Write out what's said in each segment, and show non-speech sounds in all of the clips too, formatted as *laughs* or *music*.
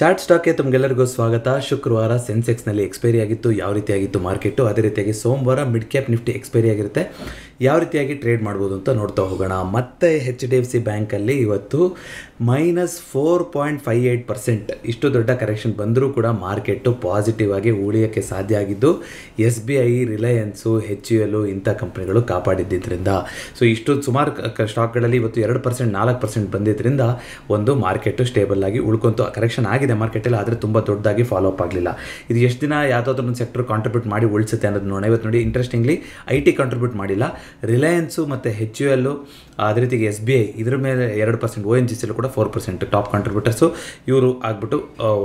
Chart ಸ್ಟಾಕ್ಗೆ ತಮಗೆಲ್ಲರಿಗೂ ಸ್ವಾಗತ ಶುಕ್ರವಾರ ಸೆನ್ಸೆಕ್ಸ್ನಲ್ಲಿ ಎಕ್ಸ್ಪೈರಿ ಆಗಿತ್ತು ಯಾವ ರೀತಿಯಾಗಿತ್ತು ಮಾರ್ಕೆಟು ಅದೇ ರೀತಿಯಾಗಿ ಸೋಮವಾರ ಮಿಡ್ ಕ್ಯಾಪ್ ನಿಫ್ಟಿ ಎಕ್ಸ್ಪೈರಿ ಆಗಿರುತ್ತೆ ಯಾವ ರೀತಿಯಾಗಿ ಟ್ರೇಡ್ ಮಾಡ್ಬೋದು ಅಂತ ನೋಡ್ತಾ ಹೋಗೋಣ ಮತ್ತೆ ಹೆಚ್ ಡಿ ಎಫ್ ಸಿ ಬ್ಯಾಂಕಲ್ಲಿ ಇವತ್ತು minus four point five eight percent ಇಷ್ಟು ದೊಡ್ಡ ಕರೆಕ್ಷನ್ ಬಂದರೂ ಕೂಡ ಮಾರ್ಕೆಟು ಪಾಸಿಟಿವ್ ಆಗಿ ಉಳಿಯೋಕ್ಕೆ ಸಾಧ್ಯ ಆಗಿದ್ದು S B I Reliance H U L ಇಂಥ ಕಂಪ್ನಿಗಳು ಕಾಪಾಡಿದ್ದರಿಂದ ಸೊ ಇಷ್ಟು ಸುಮಾರು ಸ್ಟಾಕ್ಗಳಲ್ಲಿ ಇವತ್ತು ಎರಡು ಪರ್ಸೆಂಟ್ ನಾಲ್ಕು ಪರ್ಸೆಂಟ್ ಬಂದಿದ್ದರಿಂದ ಒಂದು ಮಾರ್ಕೆಟು ಸ್ಟೇಬಲ್ ಆಗಿ ಉಳ್ಕೊಂತು ಕರೆಕ್ಷನ್ ಆಗಿದೆ ಚೆನ್ನಾಗಿದೆ ಮಾರ್ಕೆಟಲ್ಲಿ ಆದರೆ ತುಂಬ ದೊಡ್ಡದಾಗಿ ಫಾಲೋ ಅಪ್ ಆಗಲಿಲ್ಲ ಇದು ಎಷ್ಟು ದಿನ ಯಾವುದಾದ್ರೂ ಒಂದು ಸೆಕ್ಟರ್ ಕಾಂಟ್ರಿಬ್ಯೂಟ್ ಮಾಡಿ ಉಳಿಸುತ್ತೆ ಅನ್ನೋದು ನೋಡಿ ಇವತ್ತು ನೋಡಿ ಇಂಟ್ರೆಸ್ಟಿಂಗ್ಲಿ ಐ ಟಿ ಕಾಂಟ್ರಿಬ್ಯೂಟ್ ಮಾಡಿಲ್ಲ ರಿಲಯನ್ಸು ಮತ್ತು ಹೆಚ್ ಯು ಎಲ್ಲು ಅದೇ ರೀತಿಗೆ ಎಸ್ ಬಿ ಐ ಇದ್ರ ಮೇಲೆ ಎರಡು ಪರ್ಸೆಂಟ್ ಓ ಎನ್ ಜಿ ಸಿಲು ಕೂಡ ಫೋರ್ ಪರ್ಸೆಂಟ್ ಟಾಪ್ ಕಾಂಟ್ರಿಬ್ಯೂಟರ್ಸು ಇವರು ಆಗಿಬಿಟ್ಟು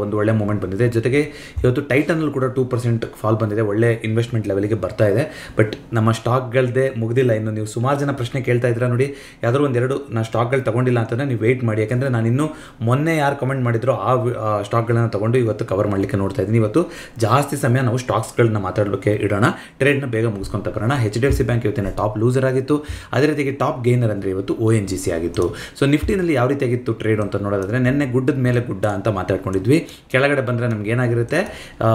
ಒಂದು ಒಳ್ಳೆ ಮೂಮೆಂಟ್ ಬಂದಿದೆ ಜೊತೆಗೆ ಇವತ್ತು ಟೈಟನಲ್ಲಿ ಕೂಡ ಟೂ ಪರ್ಸೆಂಟ್ ಫಾಲ್ ಬಂದಿದೆ ಒಳ್ಳೆ ಇನ್ವೆಸ್ಟ್ಮೆಂಟ್ ಲೆವೆಲ್ಗೆ ಬರ್ತಾ ಇದೆ ಬಟ್ ನಮ್ಮ ಸ್ಟಾಕ್ಗಳದ್ದೇ ಮುಗಿದಿಲ್ಲ ಇನ್ನು ನೀವು ಸುಮಾರು ಜನ ಪ್ರಶ್ನೆ ಕೇಳ್ತಾ ಇದ್ದೀರಾ ನೋಡಿ ಯಾವ್ದಾದ್ರು ಒಂದೆರಡು ನಾನು ಸ್ಟಾಕ್ಗಳು ತಗೊಂಡಿಲ್ಲ ಅಂತಂದರೆ ನೀವು ವೆಯ್ಟ್ ಮಾಡಿ ಯಾಕಂದರೆ ನಾನು ಇನ್ನೂ ಮೊನ್ನೆ ಯಾರು ಕಮೆಂಟ್ ಮಾಡಿದ್ರು ಆ ಸ್ಟಾಕ್ಗಳನ್ನು ತೊಗೊಂಡು ಇವತ್ತು ಕವರ್ ಮಾಡಲಿಕ್ಕೆ ನೋಡ್ತಾ ಇದ್ದೀನಿ ಇವತ್ತು ಜಾಸ್ತಿ ಸಮಯ ನಾವು ಸ್ಟಾಕ್ಸ್ಗಳನ್ನ ಮಾತಾಡಲಿಕ್ಕೆ ಇಡೋಣ ಟ್ರೇಡ್ನ ಬೇಗ ಮುಗಿಸ್ಕೊಂತ ಬರೋಣ H D F C bank ಇವತ್ತಿನ ಟಾಪ್ ಲೂಸರ್ ಆಗಿತ್ತು ಅದೇ ರೀತಿಗೆ ಟಾಪ್ ಗೇನರ್ ಅಂದರೆ ಇವತ್ತು ಒ ಎನ್ ಜಿ ಸಿ ಆಗಿತ್ತು ಸೊ ನಿಫ್ಟಿನಲ್ಲಿ ಯಾವ ರೀತಿಯಾಗಿತ್ತು ಟ್ರೇಡ್ ಅಂತ ನೋಡೋದಾದರೆ ನೆನ್ನೆ ಗುಡ್ಡದ ಮೇಲೆ ಗುಡ್ಡ ಅಂತ ಮಾತಾಡ್ಕೊಂಡಿದ್ವಿ ಕೆಳಗಡೆ ಬಂದರೆ ನಮ್ಗೆ ಏನಾಗಿರುತ್ತೆ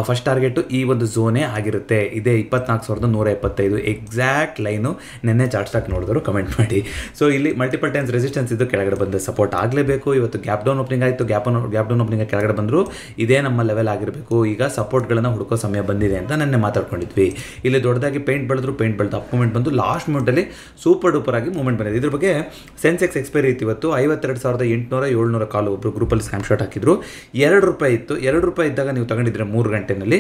ಫಸ್ಟ್ ಟಾರ್ಗೆಟು ಈ ಒಂದು ಝೋನೇ ಆಗಿರುತ್ತೆ ಇದೇ ಇಪ್ಪತ್ನಾಲ್ಕು ಸಾವಿರದ ನೂರ ಎಪ್ಪತ್ತೈದು ಎಕ್ಸಾಕ್ಟ್ ಲೈನು ನಿನ್ನೆ ಚಾರ್ಟ್ಸ್ಟಾಗಿ ನೋಡಿದ್ರು ಕಮೆಂಟ್ ಮಾಡಿ ಸೊ ಇಲ್ಲಿ ಮಲ್ಟಿಪಲ್ ಟೈಮ್ಸ್ ರೆಸಿಸ್ಟೆನ್ಸ್ ಇದ್ದು ಕೆಳಗಡೆ ಬಂದ ಸಪೋರ್ಟ್ ಆಗಲೇಬೇಕು ಇವತ್ತು ಗ್ಯಾಪ್ ಡೌನ್ ಓಪನಿಂಗ್ ಆಯಿತು ಗ್ಯಾಪ್ ಗ್ಯಾಪ್ ಡೌನ್ ಓಪನಿಂಗ್ ಕೆಳಗಡೆ ಬಂದರು ಇದೇ ನಮ್ಮ ಲೆವೆಲ್ ಆಗಿರಬೇಕು ಈಗ ಸಪೋರ್ಟ್ಗಳನ್ನು ಹುಡುಕೋ ಸಮಯ ಬಂದಿದೆ ಅಂತ ನೆನ್ನೆ ಮಾತಾಡ್ಕೊಂಡಿದ್ವಿ ಇಲ್ಲಿ ದೊಡ್ಡದಾಗಿ ಪೇಂಟ್ ಬೆಳೆದ್ರು ಪೇಂಟ್ ಬೆಳೆದು ಅಪ್ ಮೂಮೆಂಟ್ ಬಂದು ಲಾಸ್ಟ್ ಮೂಮೆಂಟಲ್ಲಿ ಸೂಪರ್ ಡೂಪರ್ ಆಗಿ ಮೂಮೆಂಟ್ ಬಂದಿದೆ ಇದ್ರ ಬಗ್ಗೆ ಸೆನ್ಸೆಕ್ಸ್ ಎಕ್ಸ್ಪೈರಿ ಇತ್ತು ಇವತ್ತು ಐವತ್ತೆರಡು ಸಾವಿರದ ಎಂಟುನೂರ ಏಳ್ನೂರ ಕಾಲು ಒಬ್ಬರು ಗ್ರೂಪಲ್ಲಿ ಸ್ಕ್ಯಾಮ್ ಶಾಟ್ ಹಾಕಿದ್ರು ಎರಡು ರೂಪಾಯಿ ಇತ್ತು ಎರಡು ರೂಪಾಯಿ ಇದ್ದಾಗ ನೀವು ತಗೊಂಡಿದ್ರೆ ಮೂರು ಗಂಟೆನಲ್ಲಿ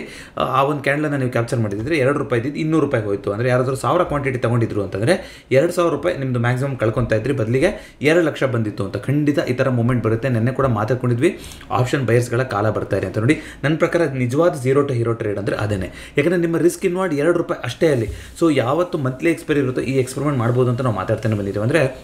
ಆ ಒಂದು ಕ್ಯಾಂಡಲನ್ನು ನೀವು ಕ್ಯಾಪ್ಚರ್ ಮಾಡಿದ್ರೆ ಎರಡು ರೂಪಾಯಿ ಇದ್ದಿದ್ದು ಇನ್ನೂರು ರೂಪಾಯಿ ಹೋಯಿತು ಅಂದರೆ ಯಾರಾದರೂ ಸಾವಿರ ಕ್ವಾಂಟಿಟಿ ತಗೊಂಡಿದ್ರು ಅಂತಂದರೆ ಎರಡು ಸಾವಿರ ರೂಪಾಯಿ ನಿಮ್ಮದು ಮ್ಯಾಕ್ಸಿಮಮ್ ಕಳ್ಕೊತಾ ಇದ್ರಿ ಬದಲಿಗೆ ಎರಡು ಲಕ್ಷ ಬಂದಿತ್ತು ಅಂತ ಖಂಡಿತ ಈ ಥರ ಮೂಮೆಂಟ್ ಬರುತ್ತೆ ನೆನ್ನೆ ಕೂಡ ಮಾತಾಡ್ಕೊಂಡಿದ್ವಿ ಆಪ್ಷನ್ ಬೈರ್ಸ್ಗಳ ಕಾಲ ಬರ್ತಾ ಇದೆ ಅಂತ ನೋಡಿ ನನ್ನ ಪ್ರಕಾರ ನಿಜವಾದ ಝೀರೋ ಟು ಹೀರೋ ಟ್ರೇಡ್ ಅಂದರೆ ಅದೇ ಯಾಕಂದರೆ ನಿಮ್ಮ ರಿಸ್ಕ್ ಇನ್ವಾಡ್ ಎರಡು ರೂಪಾಯಿ ಅಷ್ಟೇ ಅಲ್ಲಿ ಸೊ ಯಾವತ್ತು ಮಂತ್ಲಿ ಎಕ್ಸ್ಪೈರಿ ಇರುತ್ತೋ ಈ ಎಕ್ಸ್ಪೆರಿಮೆಂಟ್ ಮಾಡ್ಬೋದು ಅಂತ ನಾವು ಮಾತಾಡ್ತಾನೆ ಬಂದಿದ್ದೀವಿ ಅಂದರೆ né?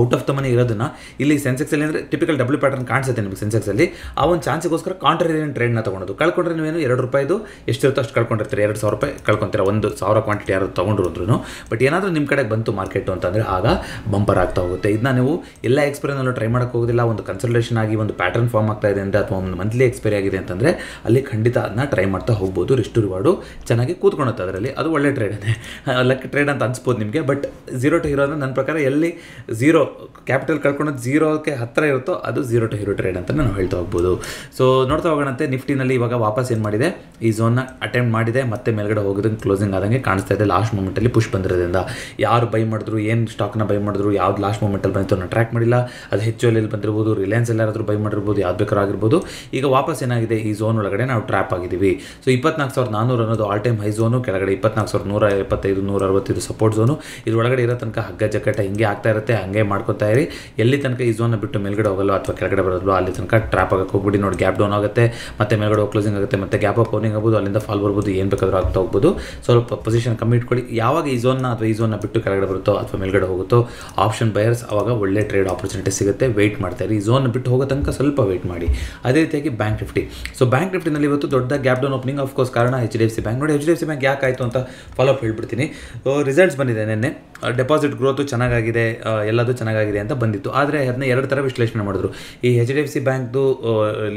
Out of the money ಇರೋದನ್ನ ಇಲ್ಲಿ ಸೆನ್ಸೆಕ್ಸಲ್ಲಿ ಅಂದರೆ ಟಿಪಿಕಲ್ ಡಬ್ಲ್ಯೂ ಪ್ಯಾಟರ್ನ್ ಕಾಣಿಸುತ್ತೆ ನಿಮಗೆ ಸೆನ್ಸೆಕ್ಸಲ್ಲಿ ಆ ಒಂದು ಚಾನ್ಸಿಗೋಸ್ಕರ ಕಾಂಟ್ರರಿಯನ್ ಟ್ರೇಡ್ನ ತೊಗೊಂಡು ಕಳ್ಕೊಂಡ್ರೆ ನೀವೇನು ಎರಡು ರೂಪಾಯಿದು ಎಷ್ಟಿರುತ್ತೋ ಅಷ್ಟು ಕಳ್ಕೊಂಡಿರ್ತೀರಿ ಎರಡು ಸಾವಿರ ರೂಪಾಯಿ ಕಳ್ಕೊತೀರ ಒಂದು ಸಾವಿರ ಕ್ವಾಂಟಿಟಿ ಯಾರು ತೊಗೊಂಡ್ರು ಅಂದ್ರೂ ಬಟ್ ಏನಾದರೂ ನಿಮ್ಮ ಕಡೆಗೆ ಬಂತು ಮಾರ್ಕೆಟು ಅಂತಂದರೆ ಆಗ ಬಂಪರ್ ಆಗ್ತಾ ಹೋಗುತ್ತೆ ಇದನ್ನ ನೀವು ಎಲ್ಲ ಎಕ್ಸ್ಪೀರಿಯನ್ನಲ್ಲೂ ಟ್ರೈ ಹೋಗೋದಿಲ್ಲ ಒಂದು ಕನ್ಸಲ್ಟೇಷನ್ ಆಗಿ ಒಂದು ಪ್ಯಾಟರ್ನ್ ಫಾರ್ಮ್ ಆಗ್ತಾ ಇದೆ ಅಂತ ಅಥವಾ ಒಂದು ಮಂತ್ಲಿ ಎಕ್ಸ್ಪೈರಿ ಆಗಿದೆ ಅಂತಂದರೆ ಅಲ್ಲಿ ಖಂಡಿತ ಅದನ್ನ ಟ್ರೈ ಮಾಡ್ತಾ ಹೋಗ್ಬೋದು ರಿಸ್ಟು ರಿವಾರ್ಡು ಚೆನ್ನಾಗಿ ಕೂತ್ಕೊಳುತ್ತೆ ಅದರಲ್ಲಿ ಅದು ಒಳ್ಳೆ ಅದೇ *laughs* ಲಕ್ ಟ್ರೇಡ್ ಅಂತ ಅನ್ಸ್ಬೋದು ನಿಮಗೆ ಬಟ್ ಝೀರೋ ಟು ಹೀರೋ ಅಂದರೆ ನನ್ನ ಪ್ರಕಾರ ಎಲ್ಲಿ ಝೀರೋ ಝೀರೋ ಕ್ಯಾಪಿಟಲ್ ಕಳ್ಕೊಂಡು ಝೀರೋಕ್ಕೆ ಹತ್ತಿರ ಇರುತ್ತೋ ಅದು ಝೀರೋ ಟು ಹೀರೋ ಟ್ರೇಡ್ ಅಂತ ನಾನು ಹೇಳ್ತಾ ಹೋಗ್ಬೋದು ಸೊ ನೋಡ್ತಾ ಹೋಗೋಣಂತೆ ನಿಫ್ಟಿನಲ್ಲಿ ಇವಾಗ ವಾಪಸ್ ಏನು ಮಾಡಿದೆ ಈ ಝೋನ್ನ ಅಟೆಂಪ್ಟ್ ಮಾಡಿದೆ ಮತ್ತೆ ಮೇಲ್ಗಡೆ ಹೋಗೋದಕ್ಕೆ ಕ್ಲೋಸಿಂಗ್ ಆದಂಗೆ ಕಾಣಿಸ್ತಾ ಇದೆ ಲಾಸ್ಟ್ ಮೂಮೆಂಟಲ್ಲಿ ಪುಷ್ ಬಂದಿರೋದ್ರಿಂದ ಯಾರು ಬೈ ಮಾಡಿದ್ರು ಏನು ಸ್ಟಾಕ್ನ ಬೈ ಮಾಡಿದ್ರು ಯಾವ್ದು ಲಾಸ್ಟ್ ಮೂಮೆಂಟಲ್ಲಿ ಬಂತು ನಾನು ಟ್ರ್ಯಾಕ್ ಮಾಡಿಲ್ಲ ಅದು ಹೆಚ್ಚು ಅಲ್ಲಿ ಬಂದಿರ್ಬೋದು ರಿಲಯನ್ಸ್ ಎಲ್ಲಾದರೂ ಬೈ ಮಾಡಿರ್ಬೋದು ಯಾವ್ದು ಬೇಕಾದ್ರೂ ಈಗ ವಾಪಸ್ ಏನಾಗಿದೆ ಈ ಝೋನ್ ಒಳಗಡೆ ನಾವು ಟ್ರ್ಯಾಪ್ ಆಗಿದ್ದೀವಿ ಸೊ ಇಪ್ಪತ್ನಾಲ್ಕು ಸಾವಿರದ ನಾನ್ನೂರು ಅನ್ನೋದು ಆಲ್ ಟೈಮ್ ಹೈ ಝೋನು ಕೆಳಗಡೆ ಇಪ್ಪತ್ನಾಲ್ಕು ಸಾವಿರದ ನೂರ ಎಪ್ಪತ್ತೈದು ನೂರ ಅರವತ್ತೈದು ಸಪೋರ್ಟ್ ಝೋನು ಇದರೊಳಗಡೆ ಇರೋ ತನಕ ಹಗ್ಗ ಜಗ್ಗಟ ಹಿಂಗೆ ಆಗ್ತಾ ಇರುತ್ತೆ ಹಂಗೆ ಮಾಡ್ಕೊತಾ ಇರಿ ಎಲ್ಲಿ ತನಕ ಈ ಝೋನ್ ಬಿಟ್ಟು ಮೇಲ್ಗಡೆ ಹೋಗಲ್ಲೋ ಅಥವಾ ಕೆಳಗಡೆ ಬರೋದಲ್ಲೋ ಅಲ್ಲಿ ತನಕ ಟ್ರ್ಯಾಪ್ ಆಗಕ್ಕೆ ಹೋಗ್ಬಿಡಿ ನೋಡಿ ಗ್ಯಾಪ್ ಡೌನ್ ಆಗುತ್ತೆ ಮತ್ತೆ ಮೇಲ್ಗಡೆ ಹೋಗಿ ಕ್ಲೋಸಿಂಗ್ ಆಗುತ್ತೆ ಮತ್ತೆ ಗ್ಯಾಪ್ ಅಪ್ ಓನಿಂಗ್ ಆಗ್ಬೋದು ಅಲ್ಲಿಂದ ಫಾಲ್ ಬರ್ಬೋದು ಏನು ಬೇಕಾದರೂ ಆಗ್ತಾ ಹೋಗ್ಬೋದು ಸ್ವಲ್ಪ ಪೊಸಿಷನ್ ಕಮ್ಮಿ ಇಟ್ಕೊಳ್ಳಿ ಯಾವಾಗ ಈ ಝೋನ್ನ ಅಥವಾ ಈ ಝೋನ್ನ ಬಿಟ್ಟು ಕೆಳಗಡೆ ಬರುತ್ತೋ ಅಥವಾ ಮೇಲ್ಗಡೆ ಹೋಗುತ್ತೋ ಆಪ್ಷನ್ ಬಯರ್ಸ್ ಅವಾಗ ಒಳ್ಳೆ ಟ್ರೇಡ್ ಆಪರ್ಚುನಿಟಿ ಸಿಗುತ್ತೆ ವೆಯ್ಟ್ ಮಾಡ್ತಾರೆ ಈ ಝೋನ್ ಬಿಟ್ಟು ಹೋಗೋ ತನಕ ಸ್ವಲ್ಪ ವೆಯ್ಟ್ ಮಾಡಿ ಅದೇ ರೀತಿಯಾಗಿ ಬ್ಯಾಂಕ್ ನಿಫ್ಟಿ ಸೊ ಬ್ಯಾಂಕ್ ನಿಫ್ಟಿನಲ್ಲಿ ಇವತ್ತು ದೊಡ್ಡ gap down opening of course ಕಾರಣ H D F C bank ನೋಡಿ H D F C bank ಯಾಕೆ ಆಯಿತು ಅಂತ ಫಾಲೋಅಪ್ ಹೇಳ್ಬಿಡ್ತೀನಿ ರಿಸಲ್ಟ್ಸ್ ಬಂದಿದೆ ನಿನ್ನೆ ಡೆಪಾಸಿಟ್ uh, ಗ್ರೋತು ಚೆನ್ನಾಗಿದೆ uh, ಎಲ್ಲದೂ ಚೆನ್ನಾಗಿದೆ ಅಂತ ಬಂದಿತ್ತು ಆದರೆ ಅದನ್ನ ಎರಡು ಥರ ವಿಶ್ಲೇಷಣೆ ಮಾಡಿದ್ರು ಈ ಎಚ್ ಡಿ ಎಫ್ ಸಿ ಬ್ಯಾಂಕ್ದು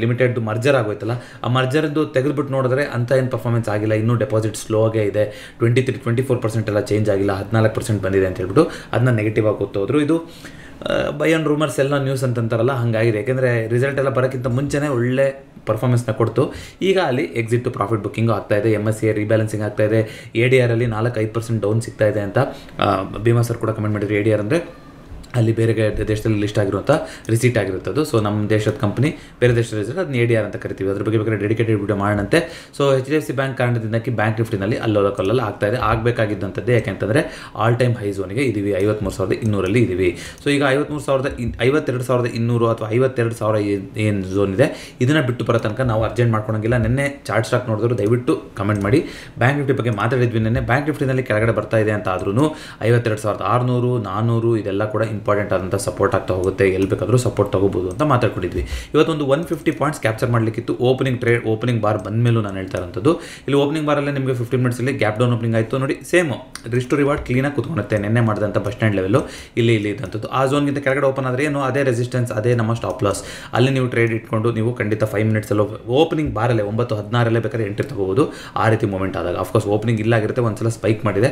ಲಿಮಿಟೆಡ್ದು ಮರ್ಜರ್ ಆಗೋಯ್ತಲ್ಲ ಆ ಮರ್ಜರ್ದು ತೆಗೆದುಬಿಟ್ಟು ನೋಡಿದ್ರೆ ಅಂತ ಏನು ಪರ್ಫಾರ್ಮೆನ್ಸ್ ಆಗಿಲ್ಲ ಇನ್ನೂ ಡೆಪಾಸಿಟ್ ಸ್ಲೋ ಆಗೇ ಇದೆ twenty three twenty four percent ಎಲ್ಲ ಚೇಂಜ್ ಆಗಿಲ್ಲ ಹದಿನಾಲ್ಕು ಪರ್ಸೆಂಟ್ ಬಂದಿದೆ ಅಂತ ಹೇಳ್ಬಿಟ್ಟು ಅದನ್ನ ನೆಗೆಟಿವ್ ಆಗಿ ಇದು ಬೈ ಆನ್ ರೂಮರ್ಸ್ ಎಲ್ಲ ನ್ಯೂಸ್ ಅಂತಂತಾರಲ್ಲ ಹಾಗಾಗಿದೆ ಯಾಕೆಂದರೆ ರಿಸಲ್ಟ್ ಎಲ್ಲ ಬರೋಕ್ಕಿಂತ ಮುಂಚೆನೇ ಒಳ್ಳೆ ಪರ್ಫಾರ್ಮೆನ್ಸ್ನ ಕೊಡ್ತು ಈಗ ಅಲ್ಲಿ ಎಕ್ಸಿಟ್ ಟು ಪ್ರಾಫಿಟ್ ಬುಕ್ಕಿಂಗು ಆಗ್ತಾ ಇದೆ ಎಮ್ ಎಸ್ ಸಿ ರಿಬ್ಯಾಲೆನ್ಸಿಂಗ್ ಆಗ್ತಾ ಇದೆ ಎ ಡಿ ಆರಲ್ಲಿ ನಾಲ್ಕು ಐದು ಪರ್ಸೆಂಟ್ ಡೌನ್ ಸಿಗ್ತಾ ಇದೆ ಅಂತ ಭೀಮಾ ಸರ್ ಕೂಡ ಕಮೆಂಟ್ ಮಾಡಿದ್ರು ಎ ಡಿ ಆರ್ ಅಂದರೆ ಅಲ್ಲಿ ಬೇರೆ ದೇಶದಲ್ಲಿ ಲಿಸ್ಟ್ ಆಗಿರುವಂಥ ರಿಸೀಟ್ ಆಗಿರುತ್ತದು ಸೊ ನಮ್ಮ ದೇಶದ ಕಂಪ್ನಿ ಬೇರೆ ದೇಶದ ರಿಸೀಟ್ ಅದನ್ನ ಎ ಡಿ ಆರ್ ಅಂತ ಕರಿತೀವಿ ಅದ್ರ ಬಗ್ಗೆ ಬೇಕಾದ್ರೆ ಡೆಡಿಕೇಟೆಡ್ ವಿಡಿಯೋ ಮಾಡಂತೆ so H D F C bank ಕಾರಣದಿಂದಾಗಿ ಬ್ಯಾಂಕ್ ನಿಫ್ಟಿನಲ್ಲಿ ಅಲ್ಲೋಲ ಆಗ್ತಾ ಇದೆ ಆಗಬೇಕಾಗಿದ್ದಂಥದ್ದು ಯಾಕೆಂತಂದರೆ ಆಲ್ ಟೈಮ್ ಹೈ ಝೋನಿಗೆ ಇದೀವಿ ಐವತ್ತ್ಮೂರು ಸಾವಿರದ ಇನ್ನೂರಲ್ಲಿ ಇದ್ದೀವಿ ಸೊ ಈಗ ಐವತ್ತ್ಮೂರು ಸಾವಿರದ ಇನ್ ಐವತ್ತೆರಡು ಸಾವಿರದ ಇನ್ನೂರು ಅಥವಾ ಐವತ್ತೆರಡು ಸಾವಿರ ಏನು ಝೋನ್ ಇದೆ ಇದನ್ನು ಬಿಟ್ಟು ಬರೋ ತನಕ ನಾವು ಅರ್ಜೆಂಟ್ ಮಾಡ್ಕೊಳಂಗಿಲ್ಲ ನಿನ್ನೆ ಚಾರ್ಟ್ ಸ್ಟಾಕ್ ನೋಡಿದ್ರು ದಯವಿಟ್ಟು ಕಮೆಂಟ್ ಮಾಡಿ ಬ್ಯಾಂಕ್ ನಿಫ್ಟಿ ಬಗ್ಗೆ ಮಾತಾಡಿದ್ವಿ ನಿನ್ನೆ ಬ್ಯಾಂಕ್ ನಿಫ್ಟಿನಲ್ಲಿ ಕೆಳಗಡೆ ಬರ್ತಾ ಇದೆ ಅಂತ ಆದ್ರೂ ಐವತ್ತೆರಡು ಸಾವಿರದ ಆರುನೂರು ನಾನ್ನೂರು ಇದೆಲ್ಲ ಕೂಡ ಇಂಪಾರ್ಟೆಂಟ್ ಆದಂಥ ಸಪೋರ್ಟ್ ಆಗ್ತಾ ಹೋಗುತ್ತೆ ಎಲ್ಲಿ ಬೇಕಾದರೂ ಸಪೋರ್ಟ್ ತೊಗೋಬೋದು ಅಂತ ಮಾತಾಡ್ಕೊಂಡಿದ್ವಿ ಒಂದು ಒನ್ ಫಿಫ್ಟಿ ಪಾಯಿಂಟ್ಸ್ ಕ್ಯಾಪ್ಚರ್ ಮಾಡಲಿಕ್ಕಿತ್ತು ಓಪನಿಂಗ್ ಟ್ರೇಡ್ ಓಪನಿಂಗ್ ಬಾರ್ ಬಂದ ಮೇಲೂ ನಾನು ಹೇಳ್ತಾ ಇರೋಂಥದ್ದು ಇಲ್ಲಿ ಓಪನಿಂಗ್ ಬಾರಲ್ಲೇ ನಿಮಗೆ ಫಿಫ್ಟೀನ್ ಅಲ್ಲಿ ಗ್ಯಾಪ್ ಡೌನ್ ಓಪನಿಂಗ್ ಆಯಿತು ನೋಡಿ ಸೇಮ್ ರಿಸ್ಟ್ ರಿವಾರ್ಡ್ ಕ್ಲೀನಾಗಿ ಕೂತ್ಕೊಳುತ್ತೆ ನಿನ್ನೆ ಮಾಡಿದಂಥ ಬಸ್ ಸ್ಟ್ಯಾಂಡ್ ಲೆವೆಲ್ಲು ಇಲ್ಲಿ ಇಲ್ಲಿ ಇದ್ದಂಥದ್ದು ಆ ಝೋನ್ಗಿಂತ ಕೆಳಗಡೆ ಓಪನ್ ಆದರೆ ಏನು ಅದೇ ರೆಸಿಸ್ಟೆನ್ಸ್ ಅದೇ ನಮ್ಮ ಸ್ಟಾಪ್ ಲಾಸ್ ಅಲ್ಲಿ ನೀವು ಟ್ರೇಡ್ ಇಟ್ಕೊಂಡು ನೀವು ಖಂಡಿತ ಫೈವ್ ಅಲ್ಲಿ ಓಪನಿಂಗ್ ಬಾರಲ್ಲೇ ಒಂಬತ್ತು ಹದಿನಾರಲ್ಲೇ ಬೇಕಾದ್ರೆ ಎಂಟ್ರಿ ತಗೋಬಹುದು ಆ ರೀತಿ ಮೂಮೆಂಟ್ ಆದಾಗ ಆಫ್ಕೋರ್ಸ್ ಓಪನಿಂಗ್ ಇಲ್ಲ ಆಗಿರುತ್ತೆ ಒಂದ್ಸಲ ಸ್ಪೈಕ್ ಮಾಡಿದೆ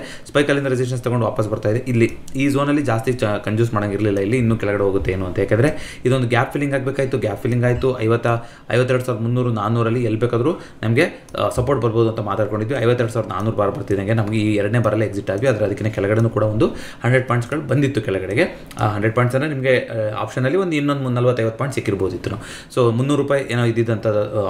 ಅಲ್ಲಿಂದ ರೆಸಿಸ್ಟೆನ್ಸ್ ತಗೊಂಡು ವಾಪಸ್ ಬರ್ತಾ ಇದೆ ಇಲ್ಲಿ ಈ ಝೋನಲ್ಲಿ ಜಾಸ್ತಿ ಕನ್ಸ್ಯೂಸ್ ಇರಲಿಲ್ಲ ಇಲ್ಲಿ ಇನ್ನೂ ಕೆಳಗಡೆ ಹೋಗುತ್ತೆ ಏನು ಅಂತ ಯಾಕಂದರೆ ಇದೊಂದು ಗ್ಯಾಪ್ ಫಿಲ್ಲಿಂಗ್ ಆಗಬೇಕಾಯಿತು ಗ್ಯಾಪ್ ಫಿಲ್ಲಿಂಗ್ ಆಯಿತು ಐವತ್ತ ಐವತ್ತೆರಡು ಸಾವಿರದ ಮುನ್ನೂರು ನಾನ್ನೂರಲ್ಲಿ ಎಲ್ಲಿ ಬೇಕಾದರೂ ನಮಗೆ ಸಪೋರ್ಟ್ ಬರ್ಬೋದು ಅಂತ ಮಾತಾಡ್ಕೊಂಡಿದ್ವಿ ಐವತ್ತೆರಡು ಸಾವಿರದ ನಾನ್ನೂರು ಬಾರ ಬರ್ತಿದ್ದಂಗೆ ನಮಗೆ ಈ ಎರಡನೇ ಬಾರಲ್ಲಿ ಎಕ್ಸಿಟ್ ಆಗಿ ಅದರ ಅದಕ್ಕಿಂತ ಕೆಳಗಡೆನೂ ಕೂಡ ಒಂದು ಹಂಡ್ರೆಡ್ ಪಾಯಿಂಟ್ಸ್ಗಳು ಬಂದಿತ್ತು ಕೆಳಗಡೆಗೆ ಆ ಹಂಡ್ರೆಡ್ ಪಾಯಿಂಟ್ಸ್ ಅಂದರೆ ನಿಮಗೆ ಆಪ್ಷನಲ್ಲಿ ಒಂದು ಇನ್ನೊಂದು ನಲ್ವತ್ತೈವತ್ತು ಪಾಯಿಂಟ್ ಸಿಕ್ಕಿರ್ಬೋದಿತ್ತು ಸೊ ಮುನ್ನೂರು ರೂಪಾಯಿ ಏನೋ ಇದ್ದಿದ್ದಂಥ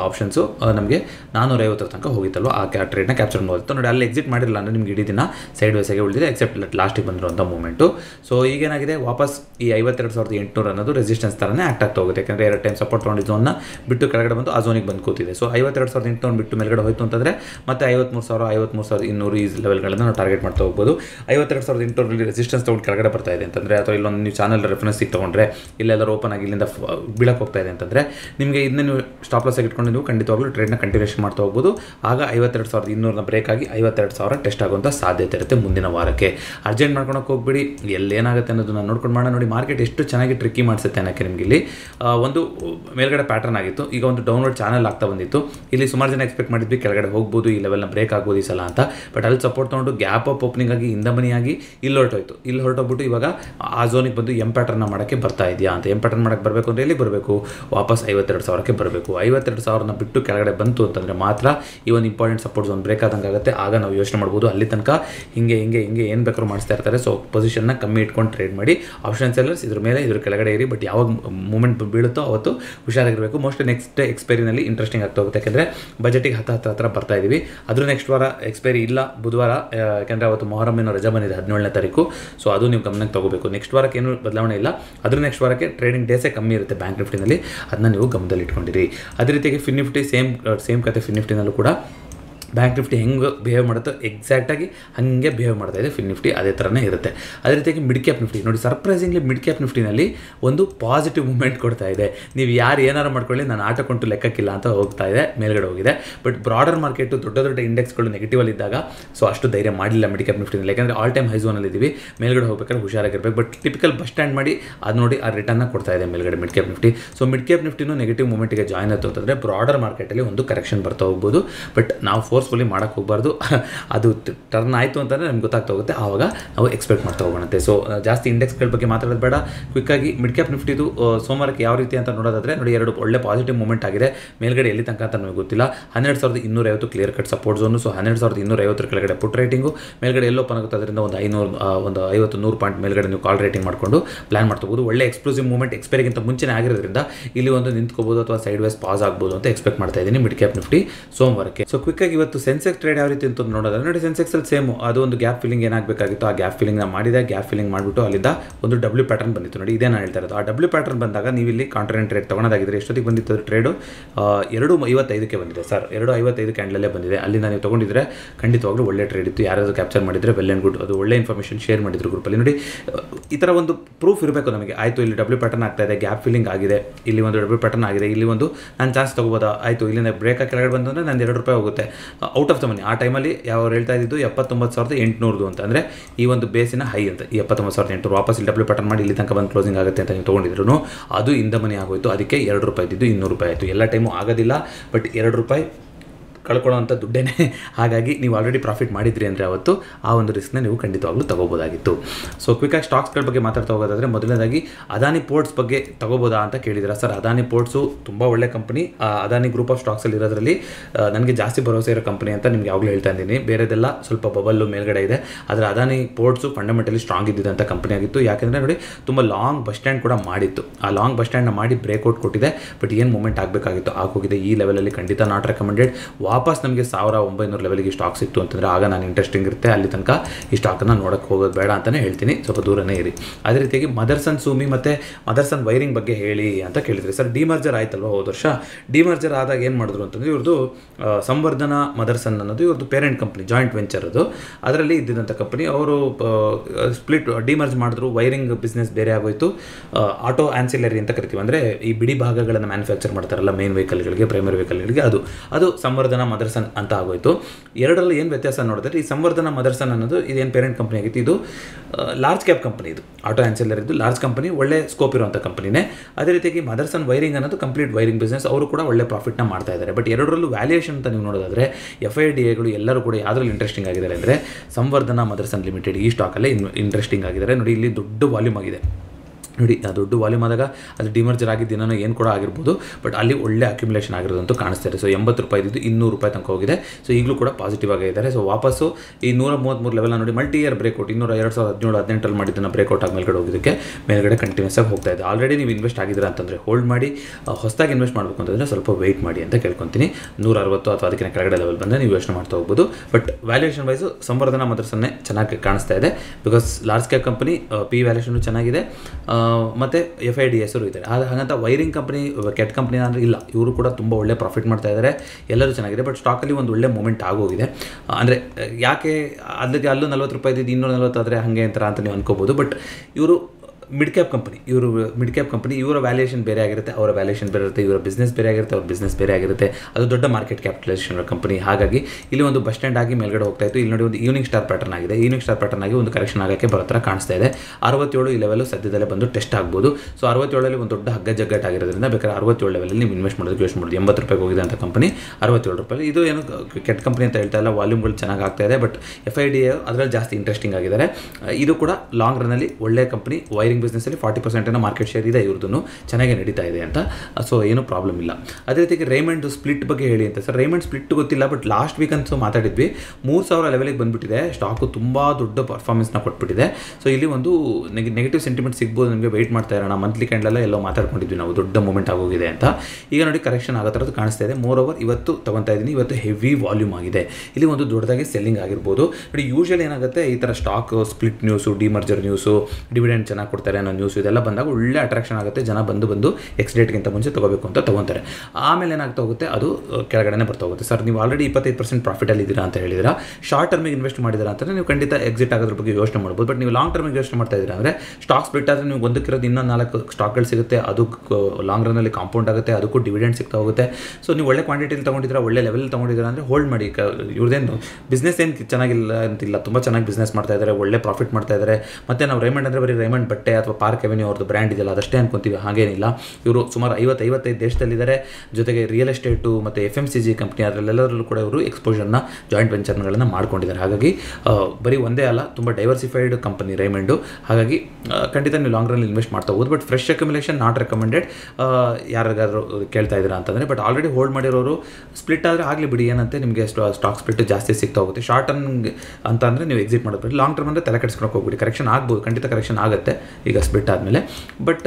ಆಪ್ಷನ್ಸು ನಮಗೆ ನಾನ್ನೂರೈವತ್ತರ ತನಕ ಹೋಗಿತ್ತಲ್ವ ಆ ಕ್ಯಾ ಟ್ರೇಡ್ನ ಕ್ಯಾಪ್ಚರ್ ಮಾಡಿತ್ತು ನೋಡಿ ಅಲ್ಲಿ ಎಕ್ಸಿಟ್ ಮಾಡಿರಲ್ಲ ಅಂದರೆ ನಿಮ್ಗೆ ಇಡೀ ದಿನ ಸೈಡ್ ವೈಸಾಗೆ ಉಳಿದಿದೆ ಎಕ್ಸೆಪ್ಟ್ ಲಾಸ್ಟಿಗೆ ಬಂದಿರುವಂಥ ಮೂಮೆಂಟು ಸೊ ಈಗೇನಾಗಿದೆ ವಾಪಸ್ ವಾಪಸ್ ಈ ಐವತ್ತೆರಡು ಸಾವಿರದ ಎಂಟುನೂರು ಅನ್ನೋದು ರೆಸಿಸ್ಟೆನ್ಸ್ ಥರನೇ ಆಕ್ಟ್ ಆಗ್ತಾ ಹೋಗುತ್ತೆ ಯಾಕಂದರೆ ಎರಡು ಟೈಮ್ ಸಪೋರ್ಟ್ ರೌಂಡ್ ಝೋನ್ನ ಬಿಟ್ಟು ಕೆಳಗಡೆ ಬಂದು ಆ ಝೋನಿಗೆ ಬಂದು ಕೂತಿದೆ ಸೊ ಐವತ್ತೆರಡು ಸಾವಿರದ ಎಂಟುನೂರು ಬಿಟ್ಟು ಮೇಲ್ಗಡೆ ಹೋಯ್ತು ಅಂತಂದರೆ ಮತ್ತೆ ಐವತ್ಮೂರು ಸಾವಿರ ಐವತ್ಮೂರು ಸಾವಿರದ ಇನ್ನೂರು ಈ ಲೆವೆಲ್ಗಳನ್ನ ನಾವು ಟಾರ್ಗೆಟ್ ಮಾಡ್ತಾ ಹೋಗ್ಬೋದು ಐವತ್ತೆರಡು ಸಾವಿರದ ಎಂಟುನೂರಲ್ಲಿ ರೆಸಿಸ್ಟೆನ್ಸ್ ತೊಗೊಂಡು ಕೆಳಗಡೆ ಬರ್ತಾ ಇದೆ ಅಂತಂದರೆ ಅಥವಾ ಇಲ್ಲೊಂದು ನೀವು ಚಾನಲ್ ರೆಫರೆನ್ಸಿಗೆ ತೊಗೊಂಡ್ರೆ ಇಲ್ಲೆಲ್ಲರೂ ಓಪನ್ ಆಗಿ ಇಲ್ಲಿಂದ ಬಿಳಕ್ಕೆ ಹೋಗ್ತಾ ಇದೆ ಅಂತಂದರೆ ನಿಮಗೆ ಇದನ್ನ ನೀವು ಸ್ಟಾಪ್ ಲಾಸ್ ಇಟ್ಕೊಂಡು ನೀವು ಖಂಡಿತವಾಗ್ಲೂ ಟ್ರೇಡ್ನ ಕಂಟಿನ್ಯೂಷನ್ ಮಾಡ್ತಾ ಹೋಗ್ಬೋದು ಆಗ ಐವತ್ತೆರಡು ಸಾವಿರದ ಇನ್ನೂರನ್ನ ಬ್ರೇಕ್ ಆಗಿ ಐವತ್ತೆರಡು ಸಾವಿರ ಟೆಸ್ಟ್ ಆಗುವಂಥ ಸಾಧ್ಯತೆ ಇರುತ್ತೆ ಮುಂದಿನ ವಾರಕ್ಕೆ ಅರ್ಜೆಂಟ್ ಮಾಡ್ಕೊಳಕ್ಕೆ ಹೋಗ್ಬಿಡಿ ಎಲ್ಲೇನಾಗುತ್ತೆ ಅನ್ನೋದನ್ನ ನೋಡ್ಕೊಂಡು ಪ್ರಮಾಣ ನೋಡಿ ಮಾರ್ಕೆಟ್ ಎಷ್ಟು ಚೆನ್ನಾಗಿ ಟ್ರಿಕ್ಕಿ ಮಾಡಿಸುತ್ತೆ ಅನ್ನೋಕ್ಕೆ ನಿಮಗೆ ಇಲ್ಲಿ ಒಂದು ಮೇಲ್ಗಡೆ ಪ್ಯಾಟರ್ನ್ ಆಗಿತ್ತು ಈಗ ಒಂದು ಡೌನ್ಲೋಡ್ ಚಾನಲ್ ಆಗ್ತಾ ಬಂದಿತ್ತು ಇಲ್ಲಿ ಸುಮಾರು ಜನ ಎಕ್ಸ್ಪೆಕ್ಟ್ ಮಾಡಿದ್ವಿ ಕೆಳಗಡೆ ಹೋಗ್ಬೋದು ಈ ಲೆವೆಲ್ನ ಬ್ರೇಕ್ ಆಗ್ಬೋದು ಈ ಸಲ ಅಂತ ಬಟ್ ಅಲ್ಲಿ ಸಪೋರ್ಟ್ ತೊಗೊಂಡು ಗ್ಯಾಪ್ ಅಪ್ ಓಪನಿಂಗ್ ಆಗಿ ಹಿಂದ ಮನೆಯಾಗಿ ಇಲ್ಲಿ ಹೊರಟೋಯ್ತು ಇಲ್ಲಿ ಹೊರಟೋಗ್ಬಿಟ್ಟು ಇವಾಗ ಆ ಝೋನಿಗೆ ಬಂದು ಎಂ ಪ್ಯಾಟರ್ನ ಮಾಡೋಕ್ಕೆ ಬರ್ತಾ ಇದೆಯಾ ಅಂತ ಎಂ ಪ್ಯಾಟರ್ನ್ ಮಾಡಕ್ಕೆ ಬರಬೇಕು ಅಂದರೆ ಎಲ್ಲಿ ಬರಬೇಕು ವಾಪಸ್ ಐವತ್ತೆರಡು ಸಾವಿರಕ್ಕೆ ಬರಬೇಕು ಐವತ್ತೆರಡು ಸಾವಿರನ ಬಿಟ್ಟು ಕೆಳಗಡೆ ಬಂತು ಅಂತಂದರೆ ಮಾತ್ರ ಈ ಒಂದು ಇಂಪಾರ್ಟೆಂಟ್ ಸಪೋರ್ಟ್ ಝೋನ್ ಬ್ರೇಕ್ ಆದಂಗೆ ಆಗುತ್ತೆ ಆಗ ನಾವು ಯೋಚನೆ ಮಾಡ್ಬೋದು ಅಲ್ಲಿ ತನಕ ಹಿಂಗೆ ಹಿಂಗೆ ಹಿಂಗೆ ಏನು ಬೇಕಾದ್ರೂ ಮಾಡಿಸ್ತಾ ಇರ್ತಾರೆ ಸೊ ಪೊಸಿಷನ್ನ ಕಮ್ಮಿ ಇಟ್ಕೊಂಡು ಟ್ರೇಡ್ ಮಾಡಿ ಆಪ್ಷನ್ ಸೆಲ್ಲರ್ಸ್ ಇದ್ರ ಮೇಲೆ ಇದ್ರ ಕೆಳಗಡೆ ಇರಿ ಬಟ್ ಯಾವಾಗ ಮೂಮೆಂಟ್ ಬೀಳುತ್ತೋ ಅವತ್ತು ಹುಷಾರಾಗಿರಬೇಕು ಮೋಸ್ಟ್ ನೆಕ್ಸ್ಟ್ ಡೇ ಎಕ್ಸ್ಪೈರಿನಲ್ಲಿ ಇಂಟ್ರೆಸ್ಟಿಂಗ್ ಆಗ್ತಾ ಹೋಗುತ್ತೆ ಯಾಕೆಂದರೆ ಬಜೆಟಿಗೆ ಹತ್ತು ಹತ್ರ ಹತ್ರ ಬರ್ತಾ ಇದ್ದೀವಿ ಅದ್ರ ನೆಕ್ಸ್ಟ್ ವಾರ ಎಕ್ಸ್ಪೈರಿ ಇಲ್ಲ ಬುಧವಾರ ಯಾಕೆಂದರೆ ಅವತ್ತು ಮೊಹರಂ ಏನೋ ರಜಾ ಬಂದಿದೆ ಹದಿನೇಳನೇ ತಾರೀಕು ಸೊ ಅದು ನೀವು ಗಮನಕ್ಕೆ ತಗೋಬೇಕು ನೆಕ್ಸ್ಟ್ ವಾರಕ್ಕೆ ಏನು ಬದಲಾವಣೆ ಇಲ್ಲ ಅದರ ನೆಕ್ಸ್ಟ್ ವಾರಕ್ಕೆ ಟ್ರೇಡಿಂಗ್ ಡೇಸೇ ಕಮ್ಮಿ ಇರುತ್ತೆ ಬ್ಯಾಂಕ್ ನಿಫ್ಟಿನಲ್ಲಿ ಅದನ್ನ ನೀವು ಗಮನದಲ್ಲಿ ಇಟ್ಕೊಂಡಿರಿ ಅದೇ ರೀತಿಯಾಗಿ ಫಿನ್ ನಿಫ್ಟಿ ಸೇಮ್ ಸೇಮ್ ಕತೆ ಫಿನ್ ನಿಫ್ಟಿನಲ್ಲೂ ಕೂಡ ಬ್ಯಾಂಕ್ ನಿಫ್ಟಿ ಹೆಂಗೆ ಬಿಹೇವ್ ಮಾಡುತ್ತೋ ಎಕ್ಸಾಕ್ಟಾಗಿ ಹಾಗೆ ಬಿಹೇವ್ ಮಾಡ್ತಾ ಇದೆ ಫಿನ್ ನಿಫ್ಟಿ ಅದೇ ಥರನೇ ಇರುತ್ತೆ ಅದೇ ರೀತಿಯಾಗಿ ಮಿಡ್ ಕ್ಯಾಪ್ ನಿಫ್ಟಿ ನೋಡಿ ಸರ್ಪ್ರೈಸಿಂಗ್ಲಿ ಮಿಡ್ ಕ್ಯಾಪ್ ನಿಫ್ಟಿನಲ್ಲಿ ಒಂದು ಪಾಸಿಟಿವ್ ಮೂಮೆಂಟ್ ಕೊಡ್ತಾ ಇದೆ ನೀವು ಯಾರು ಏನಾರು ಮಾಡ್ಕೊಳ್ಳಿ ನಾನು ಆಟ ಕೊಂಟು ಲೆಕ್ಕಕ್ಕಿಲ್ಲ ಅಂತ ಹೋಗ್ತಾ ಇದೆ ಮೇಲ್ಗಡೆ ಹೋಗಿದೆ ಬಟ್ ಬ್ರಾಡರ್ ಮಾರ್ಕೆಟು ದೊಡ್ಡ ದೊಡ್ಡ ಇಂಡೆಕ್ಸ್ಗಳು ನೆಗೆಟಿವ್ ಸೊ ಅಷ್ಟು ಧೈರ್ಯ ಮಾಡಿಲ್ಲ ಮಿಡ್ ಕ್ಯಾಪ್ ನಿಫ್ಟಿನಲ್ಲಿ ಯಾಕಂದರೆ ಆಲ್ ಟೈಮ್ ಹೈ ಝೋನಲ್ಲಿ ಇದ್ದೀವಿ ಮೇಲ್ಗಡೆ ಹೋಗಬೇಕಾದ್ರೆ ಹುಷಾರಾಗಿರ್ಬೇಕು ಬಟ್ ಟಿಪಿಕಲ್ ಬಸ್ ಸ್ಟ್ಯಾಂಡ್ ಮಾಡಿ ಅದು ನೋಡಿ ಆ ರಿಟರ್ನ್ನ ಕೊಡ್ತಾ ಇದೆ ಮೇಲ್ಗಡೆ mid cap nifty so mid cap ನಿಫ್ಟಿನೂ ನೆಗೆಟಿವ್ ಮೂಮೆಂಟ್ಗೆ ಜಾಯ್ನ್ ಆಯಿತು ಅಂತಂದರೆ ಬ್ರಾಡರ್ ಮಾರ್ಕೆಟಲ್ಲಿ ಒಂದು ಕರೆಕ್ಷನ್ ಬರ್ತಾ ಹೋಗ್ಬೋದು ಬಟ್ ನಾವು ಫೋರ್ ಫೋರ್ಸ್ಫುಲ್ಲಿ ಮಾಡೋಕ್ಕೆ ಹೋಗಬಾರ್ದು *laughs* ಅದು ಟರ್ನ್ ಆಯಿತು ಅಂತಂದರೆ ನಮ್ಗೆ ಗೊತ್ತಾಗ್ತಾ ಹೋಗುತ್ತೆ ಆವಾಗ ನಾವು ಎಕ್ಸ್ಪೆಕ್ಟ್ ಮಾಡ್ತಾ ಹೋಗೋಣಂತೆ ಸೊ ಜಾಸ್ತಿ ಇಂಡೆಕ್ಸ್ಗಳ ಬಗ್ಗೆ ಮಾತಾಡೋದು ಬೇಡ ಕ್ವಿಕ್ಕಾಗಿ ಮಿಡ್ ಕ್ಯಾಪ್ ನಿಫ್ಟಿದು ಸೋಮವಾರಕ್ಕೆ ಯಾವ ರೀತಿ ಅಂತ ನೋಡೋದಾದರೆ ನೋಡಿ ಎರಡು ಒಳ್ಳೆ ಪಾಸಿಟಿವ್ ಮೂಮೆಂಟ್ ಆಗಿದೆ ಮೇಲ್ಗಡೆ ಎಲ್ಲಿ ತನಕ ಅಂತ ನಮಗೆ ಗೊತ್ತಿಲ್ಲ ಹನ್ನೆರಡು ಸಾವಿರದ ಇನ್ನೂರೈವತ್ತು clear cut support zone so ಹನ್ನೆರಡು ಸಾವಿರದ ಇನ್ನೂರೈವತ್ತರ ಕೆಳಗಡೆ ಪುಟ್ ರೇಟಿಂಗು ಮೇಲ್ಗಡೆ ಎಲ್ಲೋ ಆಗುತ್ತೆ ಅದರಿಂದ ಒಂದು ಐನೂರು ಒಂದು ಐವತ್ತು ನೂರು ಪಾಯಿಂಟ್ ಮೇಲ್ಗಡೆ ನೀವು ಕಾಲ್ ರೇಟಿಂಗ್ ಮಾಡಿಕೊಂಡು ಪ್ಲಾನ್ ಮಾಡ್ಕೋಬೋದು ಒಳ್ಳೆ ಎಕ್ಸ್ಕ್ಲೂಸಿವ್ ಮೂಮೆಂಟ್ ಎಕ್ಸ್ಪೈರಿಗಿಂತ ಮುಂಚೆನೇ ಆಗಿರೋದ್ರಿಂದ ಇಲ್ಲಿ ಒಂದು ನಿಂತ್ಕೋಬೋದು ಅಥವಾ ಸೈಡ್ ವೈಸ್ ಪಾಸ್ ಆಗ್ಬೋದು ಅಂತ ಎಕ್ಸ್ಪೆಕ್ಟ್ ಮಾಡ್ತಾ ಇದ್ದೀನಿ ಮಿಡ್ ಕ್ಯಾಪ್ ನಿಫ್ಟಿ ಸೋಮವಾರಕ್ಕೆ ಸೊ ಕ್ವಿಕ್ಕಾಗಿ ಇವತ್ತು ಇವತ್ತು ಸೆನ್ಸೆಕ್ಸ್ ಟ್ರೇಡ್ ಯಾವ ರೀತಿ ಅಂತ ನೋಡೋದಾದ್ರೆ ನೋಡಿ ಸೆನ್ಸೆಕ್ಸಲ್ಲಿ ಸೇಮು ಅದು ಒಂದು ಗ್ಯಾಪ್ ಫಿಲ್ಲಿಂಗ್ ಏನಾಗಬೇಕಾಗಿತ್ತು ಆ ಗ್ಯಾಪ್ ಫಿಲ್ಲಿಂಗ್ನ ಮಾಡಿದೆ ಗ್ಯಾಪ್ ಫಿಲ್ಲಿಂಗ್ ಮಾಡಿಬಿಟ್ಟು ಅಲ್ಲಿಂದ ಒಂದು ಡಬ್ಲ್ಯೂ ಪ್ಯಾಟರ್ನ್ ಬಂದಿತ್ತು ನೋಡಿ ಇದೇ ನಾನು ಹೇಳ್ತಾ ಇರೋದು ಆ ಡಬ್ಲ್ಯೂ ಪ್ಯಾಟರ್ನ್ ಬಂದಾಗ ನೀವು ಇಲ್ಲಿ ಕಾಂಟ್ರೆಂಟ್ ಟ್ರೇಡ್ ತೊಗೊಳೋದಾಗಿದ್ದರೆ ಎಷ್ಟೊತ್ತಿಗೆ ಬಂದಿತ್ತು ಟ್ರೇಡು ಎರಡು ಐವತ್ತೈದಕ್ಕೆ ಬಂದಿದೆ ಸರ್ ಎರಡು ಐವತ್ತೈದು ಕ್ಯಾಂಡಲಲ್ಲೇ ಬಂದಿದೆ ಅಲ್ಲಿಂದ ನೀವು ತೊಗೊಂಡಿದ್ರೆ ಖಂಡಿತವಾಗ್ಲೂ ಒಳ್ಳೆ ಟ್ರೇಡ್ ಇತ್ತು ಯಾರಾದರೂ ಕ್ಯಾಪ್ಚರ್ ಮಾಡಿದರೆ ವೆಲ್ ಆ್ಯಂಡ್ ಗುಡ್ ಅದು ಒಳ್ಳೆ ಇನ್ಫಾರ್ಮೇಷನ್ ಶೇರ್ ಮಾಡಿದ್ರು ಗ್ರೂಪಲ್ಲಿ ನೋಡಿ ಈ ಥರ ಒಂದು ಪ್ರೂಫ್ ಇರಬೇಕು ನಮಗೆ ಆಯಿತು ಇಲ್ಲಿ ಡಬ್ಲ್ಯೂ ಪ್ಯಾಟರ್ನ್ ಆಗ್ತಾ ಇದೆ ಗ್ಯಾಪ್ ಫಿಲ್ಲಿಂಗ್ ಆಗಿದೆ ಇಲ್ಲಿ ಒಂದು ಡಬ್ಲ್ಯೂ ಪ್ಯಾಟರ್ನ್ ಆಗಿದೆ ಇಲ್ಲಿ ಒಂದು ನಾನು ಚಾನ್ಸ್ ತೊಗೋಬೋದಾ ಆಯಿತು ಇಲ್ಲಿಂದ ಬ್ರೇಕ್ ಕೆಳಗಡೆ ಬಂದಂದರೆ ನಾನು ಎರಡು ರೂಪಾಯಿ ಹೋಗುತ್ತೆ ಔಟ್ ಆಫ್ ದ ಮನಿ ಆ ಟೈಮಲ್ಲಿ ಯಾವ ಹೇಳ್ತಾ ಇದ್ದಿದ್ದು ಎಪ್ಪತ್ತೊಂಬತ್ತು ಸಾವಿರದ ಎಂಟುನೂರದು ಅಂತ ಅಂದರೆ ಈ ಒಂದು ಬೇಸಿನ ಹೈ ಅಂತ ಎಪ್ಪತ್ತೊಂಬತ್ತು ಸಾವಿರದ ಎಂಟು ವಾಪಸ್ ಇಲ್ಲಿ ಡಬ್ಲ್ಯೂ ಪಟನ್ ಮಾಡಿ ಇಲ್ಲಿ ತನಕ ಬಂದು ಕ್ಲೋಸಿಂಗ್ ಆಗುತ್ತೆ ಅಂತ ನೀವು ತೊಗೊಂಡಿದ್ರು ಅದು ಇಂದ ಮನಿ ಆಗೋಯಿತು ಅದಕ್ಕೆ ಎರಡು ರೂಪಾಯಿ ಇದ್ದಿದ್ದು ಇನ್ನೂರು ರೂಪಾಯಿ ಆಯಿತು ಎಲ್ಲ ಟೈಮು ಆಗೋದಿಲ್ಲ ಬಟ್ ಎರಡು ರೂಪಾಯಿ ಕಳ್ಕೊಳ್ಳುವಂಥ ದುಡ್ಡೇನೆ ಹಾಗಾಗಿ ನೀವು ಆಲ್ರೆಡಿ ಪ್ರಾಫಿಟ್ ಮಾಡಿದ್ರಿ ಅಂದರೆ ಅವತ್ತು ಆ ಒಂದು ರಿಸ್ಕ್ನ ನೀವು ಖಂಡಿತವಾಗಲೂ ತಗೋಬೋದಾಗಿತ್ತು ಸೊ ಕ್ವಿಕ್ಕಾಗಿ ಸ್ಟಾಕ್ಸ್ಗಳ ಬಗ್ಗೆ ಮಾತಾಡ್ತಾ ಹೋಗೋದಾದರೆ ಮೊದಲನೇದಾಗಿ ಅದಾನಿ ಪೋರ್ಟ್ಸ್ ಬಗ್ಗೆ ತಗೋಬೋದಾ ಅಂತ ಕೇಳಿದಿರಾ ಸರ್ ಅದಾನಿ ಪೋರ್ಟ್ಸು ತುಂಬ ಒಳ್ಳೆ ಕಂಪನಿ ಅದಾನಿ ಗ್ರೂಪ್ ಆಫ್ ಸ್ಟಾಕ್ಸಲ್ಲಿ ಇರೋದ್ರಲ್ಲಿ ನನಗೆ ಜಾಸ್ತಿ ಭರವಸೆ ಇರೋ ಕಂಪನಿ ಅಂತ ನಿಮ್ಗೆ ಯಾವಾಗಲೂ ಹೇಳ್ತಾ ಇದ್ದೀನಿ ಬೇರೆದೆಲ್ಲ ಸ್ವಲ್ಪ ಬಬಲ್ಲು ಮೇಲ್ಗಡೆ ಇದೆ ಆದರೆ ಅದಾನಿ ಪೋರ್ಟ್ಸು ಫಂಡಮೆಂಟಲಿ ಸ್ಟ್ರಾಂಗ್ ಇದ್ದಿದ್ದಂಥ ಕಂಪನಿ ಆಗಿತ್ತು ಯಾಕೆಂದರೆ ನೋಡಿ ತುಂಬ ಲಾಂಗ್ ಬಸ್ ಸ್ಟ್ಯಾಂಡ್ ಕೂಡ ಮಾಡಿತ್ತು ಆ ಲಾಂಗ್ ಬಸ್ ಸ್ಟ್ಯಾಂಡ್ನ ಮಾಡಿ ಬ್ರೇಕ್ಔಟ್ ಕೊಟ್ಟಿದೆ ಬಟ್ ಏನು ಮೂಮೆಂಟ್ ಆಗಬೇಕಾಗಿತ್ತು ಆಗೋಗಿದೆ ಈ ಲೆವೆಲಲ್ಲಿ ಖಂಡಿತ ನಾಟ್ ರೆಕಮೆಂಡೆಡ್ ವಾ ವಾಪಸ್ ನಮಗೆ ಸಾವಿರ ಒಂಬೈನೂರು ಲೆವೆಲ್ಗೆ ಸ್ಟಾಕ್ ಸಿಕ್ತು ಅಂತಂದರೆ ಆಗ ನಾನು ಇಂಟ್ರೆಸ್ಟಿಂಗ್ ಇರುತ್ತೆ ಅಲ್ಲಿ ತನಕ ಈ ಸ್ಟಾಕನ್ನು ನೋಡೋಕ್ಕೆ ಹೋಗೋದು ಬೇಡ ಅಂತಲೇ ಹೇಳ್ತೀನಿ ಸ್ವಲ್ಪ ದೂರನೇ ಇರಿ ಅದೇ ರೀತಿಯಾಗಿ ಮದರ್ಸನ್ ಸೂಮಿ ಮತ್ತು ಮದರ್ಸನ್ ವೈರಿಂಗ್ ಬಗ್ಗೆ ಹೇಳಿ ಅಂತ ಕೇಳಿದ್ರಿ ಸರ್ ಡಿಮರ್ಜರ್ ಆಯ್ತಲ್ವ ಹೋದ ವರ್ಷ ಡಿಮರ್ಜರ್ ಆದಾಗ ಏನು ಮಾಡಿದ್ರು ಅಂತಂದರೆ ಇವ್ರದ್ದು ಸಂವರ್ಧನ ಮದರ್ಸನ್ ಅನ್ನೋದು ಇವ್ರದ್ದು ಪೇರೆಂಟ್ ಕಂಪ್ನಿ ಜಾಯಿಂಟ್ ವೆಂಚರ್ ಅದು ಅದರಲ್ಲಿ ಇದ್ದಿದ್ದಂಥ ಕಂಪ್ನಿ ಅವರು ಸ್ಪ್ಲಿಟ್ ಡಿಮರ್ಜ್ ಮಾಡಿದ್ರು ವೈರಿಂಗ್ ಬಿಸ್ನೆಸ್ ಬೇರೆ ಆಗೋಯಿತು ಆಟೋ ಆನ್ಸಿಲರಿ ಅಂತ ಕರಿತೀವಿ ಅಂದರೆ ಈ ಬಿಡಿ ಭಾಗಗಳನ್ನು ಮ್ಯಾನುಫ್ಯಾಕ್ಚರ್ ಮಾಡ್ತಾರಲ್ಲ ಮೇನ್ ವೆಹಿಕಲ್ಗಳಿಗೆ ಪ್ರೈಮರಿ ವೆಹಿಕಲ್ಗಳಿಗೆ ಅದು ಅದು ಸಂವರ್ಧನ ಸಂವರ್ಧನ ಮದರ್ಸನ್ ಅಂತ ಆಗೋಯಿತು ಎರಡರಲ್ಲಿ ಏನು ವ್ಯತ್ಯಾಸ ನೋಡಿದ್ರೆ ಈ ಸಂವರ್ಧನ ಮದರ್ಸನ್ ಅನ್ನೋದು ಇದೇನು ಪೇರೆಂಟ್ ಕಂಪ್ನಿ ಆಗಿತ್ತು ಇದು ಲಾರ್ಜ್ ಕ್ಯಾಪ್ ಕಂಪನಿ ಇದು ಆಟೋ ಆ್ಯನ್ಸೆಲ್ಲರ್ ಇದು ಲಾರ್ಜ್ ಕಂಪನಿ ಒಳ್ಳೆ ಸ್ಕೋಪ್ ಇರುವಂಥ ಕಂಪನಿನೇ ಅದೇ ರೀತಿಯಾಗಿ ಮದರ್ಸನ್ ವೈರಿಂಗ್ ಅನ್ನೋದು ಕಂಪ್ಲೀಟ್ ವೈರಿಂಗ್ ಬಿಸ್ನೆಸ್ ಅವರು ಕೂಡ ಒಳ್ಳೆ ಪ್ರಾಫಿಟ್ನ ಮಾಡ್ತಾ ಇದ್ದಾರೆ ಬಟ್ ಎರಡರಲ್ಲೂ ವ್ಯಾಲ್ಯೂಯೇಷನ್ ಅಂತ ನೀವು ನೋಡೋದಾದ್ರೆ ಎಫ್ ಐ ಡಿ ಎಗಳು ಎಲ್ಲರೂ ಕೂಡ ಯಾವುದ್ರಲ್ಲಿ ಇಂಟ್ರೆಸ್ಟಿಂಗ್ ಆಗಿದ್ದಾರೆ ಅಂದರೆ ಸಂವರ್ಧನ ಮದರ್ಸನ್ ಲಿಮಿಟೆಡ್ ಈ ಸ್ಟಾಕಲ್ಲೇ ಇನ್ ಇಂಟ್ರೆಸ್ಟಿಂಗ್ ಆಗಿದ್ದಾರೆ ನೋಡಿ ಇಲ್ಲಿ ದೊಡ್ಡ ವಾಲ್ಯೂಮ್ ಆಗಿದೆ ನೋಡಿ ಅದು ದೊಡ್ಡ ವಾಲ್ಯೂಮ್ ಆದಾಗ ಅಲ್ಲಿ ಡಿಮರ್ಜರ್ ಆಗಿದ್ದ ದಿನನೂ ಏನು ಕೂಡ ಆಗಿರ್ಬೋದು ಬಟ್ ಅಲ್ಲಿ ಒಳ್ಳೆ ಅಕ್ಯುಮುಲೇಷನ್ ಆಗಿರೋದಂತೂ ಕಾಣಿಸ್ತಾ ಇದೆ ಸೊ ಎಂಬತ್ತು ರೂಪಾಯಿ ಇದ್ದು ಇನ್ನೂರು ರೂಪಾಯಿ ತನಕ ಹೋಗಿದೆ ಸೊ ಈಗಲೂ ಕೂಡ ಪಾಸಿಟಿವ್ ಆಗಿದ್ದಾರೆ ಸೊ ವಾಪಸ್ಸು ಈ ನೂರ ಮೂವತ್ತ್ಮೂರು ಲೆವೆಲ್ ನೋಡಿ ಮಲ್ಟಿ ಇಯರ್ ಬ್ರೇಕ್ಔಟ್ ಇನ್ನೂರ ಎರಡು ಸಾವಿರದ ಹದಿನೇಳು ಹದಿನೆಂಟರಲ್ಲಿ ಮಾಡಿದ್ದನ್ನು ಬ್ರೇಕ್ಔಟ್ ಆಗಿ ಮೇಲ್ಗಡೆ ಹೋಗಿದ್ದಕ್ಕೆ ಮೇಲ್ಗಡೆ ಕಂಟಿನ್ಯೂಸ್ ಆಗಿ ಹೋಗ್ತಾ ಇದೆ ಆಲ್ರೆಡಿ ನೀವು ಇನ್ವೆಸ್ಟ್ ಆಗಿದ್ದೀರ ಅಂತಂದರೆ ಹೋಲ್ಡ್ ಮಾಡಿ ಹೊಸದಾಗಿ ಇನ್ವೆಸ್ಟ್ ಮಾಡಬೇಕು ಅಂತಂದರೆ ಸ್ವಲ್ಪ ವೆಯ್ಟ್ ಮಾಡಿ ಅಂತ ಕೇಳ್ಕೊತೀನಿ ನೂರ ಅರವತ್ತು ಅಥವಾ ಅದಕ್ಕಿಂತ ಕೆಳಗಡೆ ಲೆವೆಲ್ ಬಂದರೆ ನೀವು ಯೋಚನೆ ಮಾಡ್ತಾ ಹೋಗ್ಬೋದು ಬಟ್ ವ್ಯಾಲ್ಯೂಯೇಷನ್ ವೈಸ್ ಸಂವರ್ಧನ ಮಾತ್ರ ಸೊನ್ನೆ ಚೆನ್ನಾಗಿ ಕಾಣಿಸ್ತಾ ಇದೆ because large cap company P valuation ಚೆನ್ನಾಗಿದೆ ಮತ್ತು ಎಫ್ ಐ ಡಿ ಹೆಸರು ಇದೆ ಹಾಗಂತ ವೈರಿಂಗ್ ಕಂಪ್ನಿ ಕೆಟ್ಟ ಕಂಪ್ನಿ ಅಂದರೆ ಇಲ್ಲ ಇವರು ಕೂಡ ತುಂಬ ಒಳ್ಳೆ ಪ್ರಾಫಿಟ್ ಮಾಡ್ತಾ ಇದ್ದಾರೆ ಎಲ್ಲರೂ ಚೆನ್ನಾಗಿದೆ ಬಟ್ ಸ್ಟಾಕಲ್ಲಿ ಒಂದು ಒಳ್ಳೆ ಮೂಮೆಂಟ್ ಆಗೋಗಿದೆ ಅಂದರೆ ಯಾಕೆ ಅದಕ್ಕೆ ಅಲ್ಲೂ ನಲ್ವತ್ತು ರೂಪಾಯಿ ಇದ್ದು ಇನ್ನೂರ ನಲ್ವತ್ತಾದರೆ ಹಾಗೆ ಅಂತ ಅಂತ ನೀವು ಅನ್ಕೋಬೋದು ಬಟ್ ಇವರು ಮಿಡ್ ಕ್ಯಾಪ್ ಕಂಪನಿ ಇವರು ಮಿಡ್ ಕ್ಯಾಪ್ ಕಂಪನಿ ಇವರ ವ್ಯಾಲ್ಯೂಯೇಷನ್ ಬೇರೆ ಆಗಿರುತ್ತೆ ಅವರ ವ್ಯಾಲ್ಯೂಯೇಷನ್ ಬೇರೆ ಇರುತ್ತೆ ಇವರ ಬಿಸ್ನೆಸ್ ಬೇರೆ ಆಗಿರುತ್ತೆ ಅವ್ರ ಬಿಸ್ನೆಸ್ ಬೇರೆ ಆಗಿರುತ್ತೆ ಅದು ದೊಡ್ಡ ಮಾರ್ಕೆಟ್ ಕ್ಯಾಪಿಟಲೈಸೇಷನ್ ಕಂಪನಿ ಹಾಗಾಗಿ ಇಲ್ಲಿ ಒಂದು ಬಸ್ ಸ್ಟ್ಯಾಂಡ್ ಆಗಿ ಮೇಲ್ಗಡೆ ಹೋಗ್ತಾ ಇತ್ತು ಇಲ್ಲಿ ನೋಡಿ ಒಂದು ಈವ್ನಿಂಗ್ ಸ್ಟಾರ್ ಪ್ಯಾಟರ್ನ್ ಆಗಿದೆ ಈವ್ನಿಂಗ್ ಸ್ಟಾರ್ ಪ್ಯಾಟರ್ನ್ ಆಗಿ ಒಂದು ಕರೆಕ್ಷನ್ ಆಗೋಕ್ಕೆ ಬರೋ ಥರ ಕಾಣಿಸ್ತಾ ಇದೆ ಅರವತ್ತೇಳು ಈ ಲೆವೆಲ್ ಸದ್ಯದಲ್ಲೇ ಬಂದು ಟೆಸ್ಟ್ ಆಗ್ಬೋದು ಸೊ ಅರವತ್ತೇಳಲ್ಲಿ ಒಂದು ದೊಡ್ಡ ಹಗ್ಗ ಜಗ್ಗಟ್ಟಾಗಿರೋದ್ರಿಂದ ಬೇಕಾದ್ರೆ ಅರವತ್ತೇಳು ಲೆವೆಲ್ ನೀವು ಇನ್ವೆಸ್ಟ್ ಮಾಡೋದಕ್ಕೆ ಯೋಚನೆ ಮಾಡೋದು ಎಂಬತ್ತು ರೂಪಾಯಿ ಹೋಗಿದೆ ಅಂತ ಕಂಪನಿ ಅರವತ್ತೇಳು ರೂಪಾಯಿ ಇದು ಏನು ಕೆಟ್ಟ ಕಂಪನಿ ಅಂತ ಹೇಳ್ತಾ ಇಲ್ಲ ವಾಲ್ಯೂಮ್ಗಳು ಚೆನ್ನಾಗಿ ಆಗ್ತಾ ಇದೆ ಬಟ್ ಎಫ್ ಐ ಡಿ ಅದರಲ್ಲಿ ಜಾಸ್ತಿ ಇಂಟ್ರೆಸ್ಟಿಂಗ್ ಆಗಿದ್ದಾರೆ ಇದು ಕೂಡ ಲಾಂಗ್ ರನ್ನಲ್ಲಿ ಒಳ್ಳೆಯ ಕಂಪನಿ ವೈರಿಂಗ್ ಬಿಸಿನೆಸ್ ಬಿಸ್ನೆಸ್ಸಲ್ಲಿ ಫಾರ್ಟಿ ಪರ್ಸೆಂಟ್ ಏನೋ ಮಾರ್ಕೆಟ್ ಶೇರ್ ಇದೆ ಇವ್ರದ್ದು ಚೆನ್ನಾಗಿ ನಡೀತಾ ಇದೆ ಅಂತ ಸೊ ಏನೂ ಪ್ರಾಬ್ಲಮ್ ಇಲ್ಲ ಅದೇ ರೀತಿ ರೇಮಂಡ್ ಸ್ಪ್ಲಿಟ್ ಬಗ್ಗೆ ಹೇಳಿ ಅಂತ ಸರ್ ರೇಮಂಡ್ ಸ್ಪ್ಲಿಟ್ ಗೊತ್ತಿಲ್ಲ ಬಟ್ ಲಾಸ್ಟ್ ವೀಕ್ ಅಂತ ಮಾತಾಡಿದ್ವಿ ಮೂರು ಸಾವಿರ ಲೆವೆಲಿಗೆ ಬಂದುಬಿಟ್ಟಿದೆ ಸ್ಟಾಕು ತುಂಬ ದೊಡ್ಡ ಪರ್ಫಾರ್ಮೆನ್ಸ್ನ ಕೊಟ್ಬಿಟ್ಟಿದೆ ಸೊ ಇಲ್ಲಿ ಒಂದು ನೆಗೆಟಿವ್ ಸೆಂಟಿಮೆಂಟ್ ಸಿಗ್ಬೋದು ನಿಮಗೆ ವೆಯ್ಟ್ ಮಾಡ್ತಾ ಇರೋಣ ಮಂತ್ಲಿ ಕ್ಯಾಂಡಲೆಲ್ಲ ಎಲ್ಲೋ ಮಾತಾಡ್ಕೊಂಡಿದ್ವಿ ನಾವು ದೊಡ್ಡ ಮೂಮೆಂಟ್ ಆಗೋಗಿದೆ ಅಂತ ಈಗ ನೋಡಿ ಕರೆಕ್ಷನ್ ಆಗೋ ಥರದ್ದು ಕಾಣಿಸ್ತಾ ಇದೆ ಮೋರ್ ಓವರ್ ಇವತ್ತು ತಗೊತಾ ಇದ್ದೀನಿ ಇವತ್ತು ಹೆವಿ ವಾಲ್ಯೂಮ್ ಆಗಿದೆ ಇಲ್ಲಿ ಒಂದು ದೊಡ್ಡದಾಗಿ ಸೆಲ್ಲಿಂಗ್ ಆಗಿರ್ಬೋದು ನೋಡಿ ಯೂಶಲಿ ಏನಾಗುತ್ತೆ ಈ ಥರ stock split news demerger news dividend ಚೆನ್ನಾಗಿ ಕೊಡ್ತಾ ತಗೊತಾರೆ ಅನ್ನೋ ನ್ಯೂಸ್ ಇದೆಲ್ಲ ಬಂದಾಗ ಒಳ್ಳೆ ಅಟ್ರಾಕ್ಷನ್ ಆಗುತ್ತೆ ಜನ ಬಂದು ಬಂದು ಎಕ್ಸ್ ಡೇಟ್ಗಿಂತ ಮುಂಚೆ ತಗೋಬೇಕು ಅಂತ ತೊಗೊತಾರೆ ಆಮೇಲೆ ಏನಾಗ್ತಾ ಹೋಗುತ್ತೆ ಅದು ಕೆಳಗಡೆ ಬರ್ತಾ ಹೋಗುತ್ತೆ ಸರ್ ನೀವು ಆಲ್ರೆಡಿ ಇಪ್ಪತ್ತೈದು ಪರ್ಸೆಂಟ್ ಪ್ರಾಫಿಟಲ್ಲಿ ಇದ್ದೀರಾ ಅಂತ ಹೇಳಿದ್ರೆ ಶಾರ್ಟ್ ಟರ್ಮಿಗೆ ಇನ್ವೆಸ್ಟ್ ಮಾಡಿದ್ದೀರಾ ಅಂತಂದರೆ ನೀವು ಖಂಡಿತ ಎಕ್ಸಿಟ್ ಆಗೋದ್ರ ಬಗ್ಗೆ ಯೋಚನೆ ಮಾಡ್ಬೋದು ಬಟ್ ನೀವು ಲಾಂಗ್ ಟರ್ಮಿಗೆ ಯೋಚನೆ ಮಾಡ್ತಾ ಇದ್ದೀರಾ ಅಂದರೆ ಸ್ಟಾಕ್ ಸ್ಪ್ಲಿಟ್ ಆದರೆ ನೀವು ಒಂದಕ್ಕಿರೋದು ಇನ್ನೂ ನಾಲ್ಕು ಸ್ಟಾಕ್ಗಳು ಸಿಗುತ್ತೆ ಅದು ಲಾಂಗ್ ರನ್ನಲ್ಲಿ ಕಾಂಪೌಂಡ್ ಆಗುತ್ತೆ ಅದಕ್ಕೂ ಡಿವಿಡೆಂಡ್ ಸಿಗ್ತಾ ಹೋಗುತ್ತೆ ಸೊ ನೀವು ಒಳ್ಳೆ ಕ್ವಾಂಟಿಟಿಲಿ ತೊಗೊಂಡಿದ್ದೀರಾ ಒಳ್ಳೆ ಲೆವೆಲ್ ತೊಗೊಂಡಿದ್ದೀರಾ ಅಂದರೆ ಹೋಲ್ಡ್ ಮಾಡಿ ಇವ್ರದ್ದೇನು ಬಿಸ್ನೆಸ್ ಏನು ಚೆನ್ನಾಗಿಲ್ಲ ಅಂತಿಲ್ಲ ತುಂಬ ಚೆನ್ನಾಗಿ ಬಿಸ್ನೆಸ್ ಮಾಡ್ತಾ ಇದ್ದಾರೆ ಒಳ್ಳೆ ಪ್ರಾಫಿಟ್ ಮಾಡ್ತಾ ಇದ್ದಾರೆ ಮತ್ತು ನಾವು ರೈಮಂಡ್ ಅಂದರೆ ಬರೀ ರೈಮಂಡ್ ಬಟ್ಟೆ ಅಥವಾ ಪಾರ್ಕ್ ಅವೆನ್ಯೂ ಅವ್ರದ್ದು ಬ್ರ್ಯಾಂಡ್ ಇದೆಯಲ್ಲ ಅದಷ್ಟೇ ಅನ್ಕೊಂತೀವಿ ಹಾಗೇನಿಲ್ಲ ಇವರು ಸುಮಾರು ಐವತ್ತು ಐವತ್ತೈದು ದೇಶದಲ್ಲಿದ್ದಾರೆ ಜೊತೆಗೆ ರಿಯಲ್ ಎಸ್ಟೇಟು ಮತ್ತು F M C G company ಅದರಲ್ಲೆಲ್ಲರಲ್ಲೂ ಕೂಡ ಇವರು ಎಕ್ಸ್ಪೋಜರ್ನ ಜಾಯಿಂಟ್ ವೆಂಚರ್ಗಳನ್ನು ಮಾಡ್ಕೊಂಡಿದ್ದಾರೆ ಹಾಗಾಗಿ ಬರೀ ಒಂದೇ ಅಲ್ಲ ತುಂಬ ಡೈವರ್ಸಿಫೈಡ್ ಕಂಪನಿ ರೈಮಂಡು ಹಾಗಾಗಿ ಖಂಡಿತ ನೀವು ಲಾಂಗ್ ರನ್ ಇನ್ವೆಸ್ಟ್ ಮಾಡ್ತಾ ಹೋಗೋದು but fresh accumulation not recommended ಯಾರಿಗಾದರೂ ಕೇಳ್ತಾ ಇದ್ದೀರಾ ಅಂತಂದರೆ ಬಟ್ ಆಲ್ರೆಡಿ ಹೋಲ್ಡ್ ಮಾಡಿರೋರು ಸ್ಪ್ಲಿಟ್ ಆದರೆ ಆಗಲಿ ಬಿಡಿ ಏನಂತೆ ನಿಮಗೆ ಸ್ಟಾಕ್ ಸ್ಪ್ಲಿಟ್ ಜಾಸ್ತಿ ಸಿಗ್ತಾ ಹೋಗುತ್ತೆ ಶಾರ್ಟ್ ಟರ್ಮ್ ಅಂತ ಅಂದರೆ ನೀವು ಎಕ್ಸಿಟ್ ಮಾಡೋದು ಲಾಂಗ್ ಟರ್ಮ್ ಅಂದರೆ ತಲೆ ಕೆಡಿಸ್ಕೊಂಡು ಹೋಗ್ಬಿಡಿ ಕರೆಕ್ಷನ್ ಆಗ್ಬೋದು ಖಂಡಿತ ಕರೆಕ್ಷನ್ ಆಗುತ್ತೆ ಈಗ ಸ್ಪಿಟ್ ಆದಮೇಲೆ ಬಟ್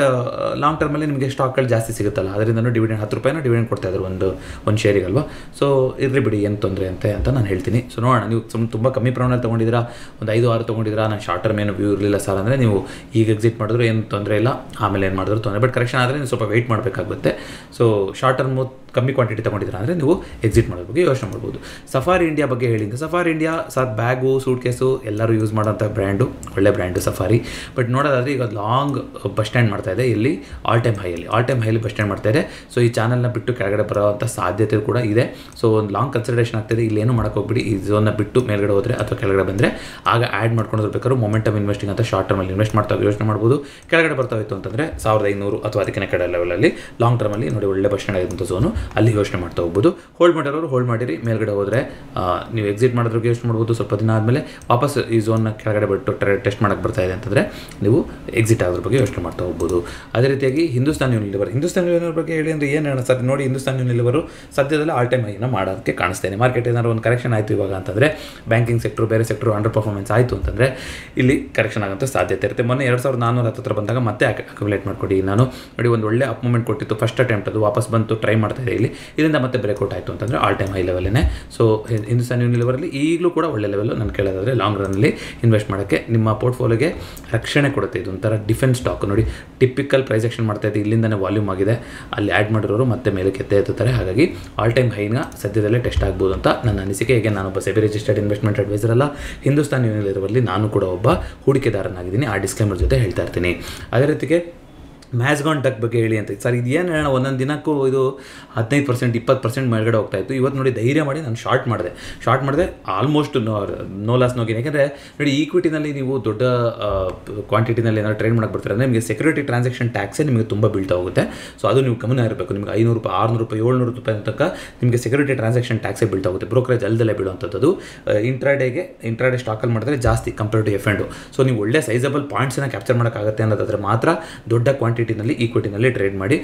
ಲಾಂಗ್ ಟರ್ಮಲ್ಲಿ ನಿಮಗೆ ಸ್ಟಾಕ್ಗಳು ಜಾಸ್ತಿ ಸಿಗುತ್ತಲ್ಲ ಅದರಿಂದನೂ ಡಿವಿಡೆಂಡ್ ಹತ್ತು ರೂಪಾಯಿನೂ ಡಿವಿಡೆಂಡ್ ಕೊಡ್ತಾಯಿದ್ರು ಒಂದು ಒಂದು ಶೇರಿಗಲ್ವಾ ಸೊ ಇರಲಿ ಬಿಡಿ ಏನು ತೊಂದರೆ ಅಂತೆ ಅಂತ ನಾನು ಹೇಳ್ತೀನಿ ಸೊ ನೋಡೋಣ ನೀವು ಸುಮ್ಮನೆ ತುಂಬ ಕಮ್ಮಿ ಪ್ರಮಾಣದಲ್ಲಿ ತೊಗೊಂಡಿದ್ದೀರಾ ಒಂದು ಐದು ಆರು ತೊಗೊಂಡಿದ್ದೀರಾ ನಾನು ಶಾರ್ಟ್ ಟರ್ಮ್ ಏನು ವ್ಯೂ ಇರಲಿಲ್ಲ ಸರ್ ಅಂದರೆ ನೀವು ಈಗ ಎಕ್ಸಿಟ್ ಮಾಡಿದ್ರು ಏನು ತೊಂದರೆ ಇಲ್ಲ ಆಮೇಲೆ ಏನು ಮಾಡಿದ್ರು ತೊಂದರೆ ಬಟ್ ಕರೆಕ್ಷನ್ ಆದರೆ ನೀವು ಸ್ವಲ್ಪ ವೆಯ್ಟ್ ಮಾಡಬೇಕಾಗುತ್ತೆ ಸೊ ಶಾರ್ಟ್ ಟರ್ಮ್ ಕಮ್ಮಿ ಕ್ವಾಂಟಿಟಿ ತೊಗೊಂಡಿದ್ದೀರಾ ಅಂದರೆ ನೀವು ಎಕ್ಸಿಟ್ ಮಾಡೋದ್ರ ಬಗ್ಗೆ ಯೋಚನೆ ಮಾಡ್ಬೋದು ಸಫಾರಿ ಇಂಡಿಯಾ ಬಗ್ಗೆ ಹೇಳಿದ್ದು Safari India sir bag suitcase ಎಲ್ಲರೂ ಯೂಸ್ ಮಾಡೋಂಥ ಬ್ರ್ಯಾಂಡು ಒಳ್ಳೆ ಬ್ರ್ಯಾಂಡು ಸಫಾರಿ ಬಟ್ ನೋಡೋದಾದರೆ ಈಗ ಲಾಂಗ್ ಬಸ್ ಸ್ಟ್ಯಾಂಡ್ ಮಾಡ್ತಾ ಇದೆ ಇಲ್ಲಿ ಆಲ್ ಟೈಮ್ ಹೈಯಲ್ಲಿ ಆಲ್ ಟೈಮ್ ಹೈಯಲ್ಲಿ ಬಸ್ ಸ್ಟ್ಯಾಂಡ್ ಮಾಡ್ತಾ ಇದೆ ಸೊ ಈ ಚಾನಲ್ನ ಬಿಟ್ಟು ಕೆಳಗಡೆ ಬರೋವಂಥ ಸಾಧ್ಯತೆ ಕೂಡ ಇದೆ ಸೊ ಒಂದು ಲಾಂಗ್ ಕನ್ಸಿಡರೇಷನ್ ಆಗ್ತಿದೆ ಇಲ್ಲಿ ಏನು ಹೋಗ್ಬಿಡಿ ಈ ಝೋನ್ನ ಬಿಟ್ಟು ಮೇಲ್ಗಡೆ ಹೋದರೆ ಅಥವಾ ಕೆಳಗಡೆ ಬಂದರೆ ಆಗ ಆ್ಯಡ್ ಮಾಡ್ಕೊಂಡು ಹೋಗ್ಬೇಕಾದ್ರೆ ಮೊಮೆಂಟಮ್ ಇನ್ವೆಸ್ಟಿಂಗ್ ಅಂತ ಶಾರ್ಟ್ ಟರ್ಮಲ್ಲಿ ಇನ್ವೆಸ್ಟ್ ಮಾಡ್ತಾ ಯೋಚನೆ ಮಾಡ್ಬೋದು ಕೆಳಗಡೆ ಬರ್ತಾ ಹೋಯಿತು ಅಂತಂದರೆ ಸಾವಿರದ ಐನೂರು ಅಥವಾ ಅದಕ್ಕಿಂತ ಕಡೆ ಲೆವೆಲಲ್ಲಿ ಲಾಂಗ್ ಟರ್ಮಲ್ಲಿ ನೋಡಿ ಒಳ್ಳೆ ಬಸ್ ಸ್ಟ್ಯಾಂಡ್ ಆಗಿದ್ದಂಥ ಝೋನು ಅಲ್ಲಿ ಯೋಚನೆ ಮಾಡ್ತಾ ಹೋಗ್ಬೋದು ಹೋಲ್ಡ್ ಮಾಡಿರೋರು ಹೋಲ್ಡ್ ಮಾಡಿರಿ ಮೇಲ್ಗಡೆ ಹೋದರೆ ನೀವು ಎಕ್ಸಿಟ್ ಮಾಡೋದ್ರಿಗೆ ಯೋಚನೆ ಮಾಡ್ಬೋದು ಸ್ವಲ್ಪ ದಿನ ಆದಮೇಲೆ ವಾಪಸ್ ಈ ಝೋನ್ನ ಕೆಳಗಡೆ ಬಿಟ್ಟು ಟೆಸ್ಟ್ ಮಾಡೋಕ್ಕೆ ಬರ್ತಾ ಇದೆ ಅಂತಂದರೆ ನೀವು ಎಕ್ಸಿಟ್ ಆದ್ರ ಬಗ್ಗೆ ಯೋಚನೆ ಮಾಡ್ತಾ ಹೋಗ್ಬೋದು ಅದೇ ರೀತಿಯಾಗಿ ಹಿಂದೂಸ್ತಾನಿ ಯೂನಿಲಿವರ್ ಹಿಂದೂಸ್ತಾನಿ ಯೂನಿಲಿವರ್ ಬಗ್ಗೆ ಹೇಳಿ ಅಂದರೆ ಏನು ಹೇಳೋಣ ಸರ್ ನೋಡಿ ಹಿಂದೂಸ್ತಾನ್ ಯೂನಿಲಿವರು ಸದ್ಯದಲ್ಲಿ ಆಲ್ ಟೈಮ್ ಹೈನ ಮಾಡೋದಕ್ಕೆ ಕಾಣಿಸ್ತೇನೆ ಮಾರ್ಕೆಟ್ ಏನಾದ್ರು ಒಂದು ಕರೆಕ್ಷನ್ ಆಯಿತು ಇವಾಗ ಅಂತಂದರೆ ಬ್ಯಾಂಕಿಂಗ್ ಸೆಕ್ಟರ್ ಬೇರೆ ಸೆಕ್ಟರ್ ಅಂಡರ್ ಪರ್ಫಾರ್ಮೆನ್ಸ್ ಆಯಿತು ಅಂತಂದರೆ ಇಲ್ಲಿ ಕರೆಕ್ಷನ್ ಆಗೋಂಥ ಸಾಧ್ಯತೆ ಇರುತ್ತೆ ಮೊನ್ನೆ ಎರಡು ಸಾವಿರದ ನಾನ್ನೂರ ಹತ್ತಿರ ಬಂದಾಗ ಮತ್ತೆ ಅಕ್ಯುಮುಲೇಟ್ ಮಾಡಿಕೊಡಿ ನಾನು ನೋಡಿ ಒಂದು ಒಳ್ಳೆ ಅಪ್ ಮೂಮೆಂಟ್ ಕೊಟ್ಟಿತ್ತು ಫಸ್ಟ್ ಅಟೆಂಪ್ಟ್ ಅದು ವಾಪಸ್ ಬಂತು ಟ್ರೈ ಮಾಡ್ತಾ ಇದೆ ಇಲ್ಲಿ ಇದರಿಂದ ಮತ್ತೆ ಬ್ರೇಕ್ಔಟ್ ಆಯಿತು ಅಂತಂದರೆ ಆಲ್ ಟೈಮ್ ಹೈ ಲೆವೆಲೇ ಸೊ ಹಿಂದೂಸ್ತಾನ್ ಯೂನಿಲಿವರಲ್ಲಿ ಈಗಲೂ ಕೂಡ ಒಳ್ಳೆ ಲೆವೆಲ್ ನಾನು ಕೇಳೋದಾದರೆ ಲಾಂಗ್ ರನ್ನಲ್ಲಿ ಇನ್ವೆಸ್ಟ್ ಮಾಡೋಕ್ಕೆ ನಿಮ್ಮ ಪೋರ್ಟ್ಫೋಲಿಯೋಗೆ ರಕ್ಷಣೆ ಕೊಡುತ್ತೆ ಇದು ಅಂತ ಒಂಥರ ಡಿಫೆನ್ಸ್ ಸ್ಟಾಕ್ ನೋಡಿ ಟಿಪಿಕಲ್ ಪ್ರೈಸ್ ಆಕ್ಷನ್ ಇದೆ ಇಲ್ಲಿಂದನೇ ವಾಲ್ಯೂಮ್ ಆಗಿದೆ ಅಲ್ಲಿ ಆ್ಯಡ್ ಮಾಡಿರೋರು ಮತ್ತೆ ಮೇಲೆ ಕೆತ್ತೇ ಎತ್ತುತ್ತಾರೆ ಹಾಗಾಗಿ ಆಲ್ ಟೈಮ್ ಹೈನ ಸದ್ಯದಲ್ಲೇ ಟೆಸ್ಟ್ ಆಗ್ಬೋದು ಅಂತ ನನ್ನ ಅನಿಸಿಕೆ ಹೇಗೆ ನಾನೊಬ್ಬ ಸೆಬಿ ರಿಜಿಸ್ಟರ್ಡ್ ಇನ್ವೆಸ್ಟ್ಮೆಂಟ್ ಅಡ್ವೈಸರ್ ಅಲ್ಲ ಹಿಂದೂಸ್ತಾನ್ ಇರಲಿ ನಾನು ಕೂಡ ಒಬ್ಬ ಹೂಡಿಕೆದಾರನಾಗಿದ್ದೀನಿ ಆ ಡಿಸ್ಕ್ಲೇಮರ್ ಜೊತೆ ಹೇಳ್ತಾ ಇರ್ತೀನಿ ಅದೇ ರೀತಿಗೆ ಮ್ಯಾಸ್ಗಾನ್ ಡಕ್ ಬಗ್ಗೆ ಹೇಳಿ ಅಂತ ಸರ್ ಇದು ಏನು ಹೇಳೋಣ ಒಂದೊಂದು ದಿನಕ್ಕೂ ಇದು ಹದಿನೈದು ಪರ್ಸೆಂಟ್ ಇಪ್ಪತ್ತು ಪರ್ಸೆಂಟ್ ಮೇಲ್ಗಡೆ ಹೋಗ್ತಾ ಇತ್ತು ಇವತ್ತು ನೋಡಿ ಧೈರ್ಯ ಮಾಡಿ ನಾನು ಶಾರ್ಟ್ ಮಾಡಿದೆ ಶಾರ್ಟ್ ಮಾಡಿದೆ ಆಲ್ಮೋಸ್ಟ್ ನೋ ನೋ ಲಾಸ್ ನೋಗಿನಿ ಯಾಕೆಂದರೆ ನೋಡಿ ಈಕ್ವಿಟಿನಲ್ಲಿ ನೀವು ದೊಡ್ಡ ಕ್ವಾಂಟಿಟಿನಲ್ಲಿ ಏನಾದ್ರು ಟ್ರೇಡ್ ಮಾಡಕ್ಕೆ ಬರ್ತಾರೆ ಅಂದರೆ ನಿಮಗೆ ಸೆಕ್ಯೂರಿಟಿ ಟ್ರಾನ್ಸಾಕ್ಷನ್ ಟ್ಯಾಕ್ಸೇ ನಿಮಗೆ ತುಂಬ ಬೀಳ್ತಾ ಹೋಗುತ್ತೆ ಸೊ ಅದು ನೀವು ಗಮನ ಇರಬೇಕು ನಿಮಗೆ ಐನೂರು ರೂಪಾಯಿ ಆರುನೂರು ರೂಪಾಯಿ ಏಳ್ನೂರು ರೂಪಾಯಿ ಅಂತ ನಿಮಗೆ ಸೆಕ್ಯೂರಿಟಿ ಟ್ರಾನ್ಸಾಕ್ಷನ್ ಟ್ಯಾಕ್ಸೇ ಬಿಲ್ಟ್ ಹೋಗುತ್ತೆ ಬ್ರೋಕರೇಜ್ ಅಲ್ಲದಲ್ಲೇ ಬೀಳುವಂಥದ್ದು ಇಂಟ್ರಾಡೇಗೆ ಇಂಟ್ರಾಡೇ ಸ್ಟಾಕಲ್ಲಿ ಮಾಡಿದ್ರೆ ಜಾಸ್ತಿ compare to F and so ನೀವು ಒಳ್ಳೆ ಸೈಜಬಲ್ ಪಾಯಿಂಟ್ಸನ್ನು ಕ್ಯಾಪ್ಚರ್ ಮಾಡೋಕ್ಕಾಗುತ್ತೆ ಅನ್ನೋದಾದರೆ ಮಾತ್ರ ದೊಡ್ಡ ಕ್ವಾಂಟಿಟಿ ಕ್ವಾಂಟಿಟಿನಲ್ಲಿ ಈಕ್ವಿಟಿನಲ್ಲಿ ಟ್ರೇಡ್ ಮಾಡಿ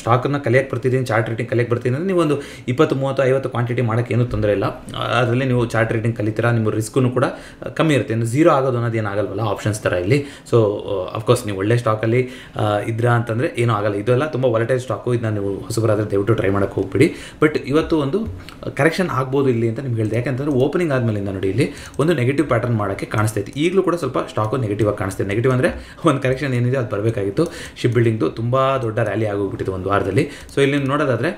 ಸ್ಟಾಕನ್ನು ಕಲೆಕ್ಟ್ ಬರ್ತಿದ್ದೀನಿ ಚಾರ್ಟ್ ರೇಟಿಂಗ್ ಕಲಿಯಕ್ಕೆ ಬರ್ತೀನಿ ಅಂದರೆ ನೀವು ಒಂದು ಇಪ್ಪತ್ತು ಮೂವತ್ತು ಐವತ್ತು ಕ್ವಾಂಟಿಟಿ ಮಾಡೋಕ್ಕೆ ಏನೂ ತೊಂದರೆ ಇಲ್ಲ ಅದರಲ್ಲಿ ನೀವು ಚಾರ್ಟ್ ರೇಟಿಂಗ್ ಕಲಿತೀರಾ ನಿಮ್ಮ ರಿಸ್ಕೂ ಕೂಡ ಕಮ್ಮಿ ಇರುತ್ತೆ ಅಂದರೆ ಝೀರೋ ಆಗೋದು ಅನ್ನೋದು ಏನಾಗಲ್ವಲ್ಲ ಆಪ್ಷನ್ಸ್ ಥರ ಇಲ್ಲಿ ಸೊ ಅಫ್ಕೋರ್ಸ್ ನೀವು ಒಳ್ಳೆ ಸ್ಟಾಕಲ್ಲಿ ಇದ್ರಾ ಅಂತಂದರೆ ಏನೂ ಆಗಲ್ಲ ಇದೆಲ್ಲ ತುಂಬ ವಾಲಟೈಲ್ ಸ್ಟಾಕು ಇದನ್ನ ನೀವು ಹೊಸಬರಾದರೆ ದಯವಿಟ್ಟು ಟ್ರೈ ಮಾಡೋಕೆ ಹೋಗ್ಬಿಡಿ ಬಟ್ ಇವತ್ತು ಒಂದು ಕರೆಕ್ಷನ್ ಆಗ್ಬೋದು ಇಲ್ಲಿ ಅಂತ ನಿಮ್ಗೆ ಹೇಳಿದೆ ಯಾಕಂತಂದರೆ ಓಪನಿಂಗ್ ಆದಮೇಲಿಂದ ನೋಡಿ ಇಲ್ಲಿ ಒಂದು ನೆಗೆಟಿವ್ ಪ್ಯಾಟರ್ನ್ ಮಾಡೋಕ್ಕೆ ಕಾಣಿಸ್ತೈತಿ ಈಗಲೂ ಕೂಡ ಸ್ವಲ್ಪ ಸ್ಟಾಕು ನೆಗೆಟಿವ್ ಆಗಿ ಕಾಣಿಸ್ತೈತೆ ನೆಗೆಟಿವ್ ಅಂದರೆ ಒಂದು ಕರೆಕ್ಷನ್ ಏನಿದೆ ಅದು ಬರಬೇಕಾಗಿದೆ ಆಗಿತ್ತು ಶಿಪ್ ಬಿಲ್ಡಿಂಗ್ದು ತುಂಬ ದೊಡ್ಡ ರ್ಯಾಲಿ ಆಗೋಗ್ಬಿಟ್ಟಿತ್ತು ಒಂದು ವಾರದಲ್ಲಿ ಸೊ ಇಲ್ಲಿ ನೋಡೋದಾದರೆ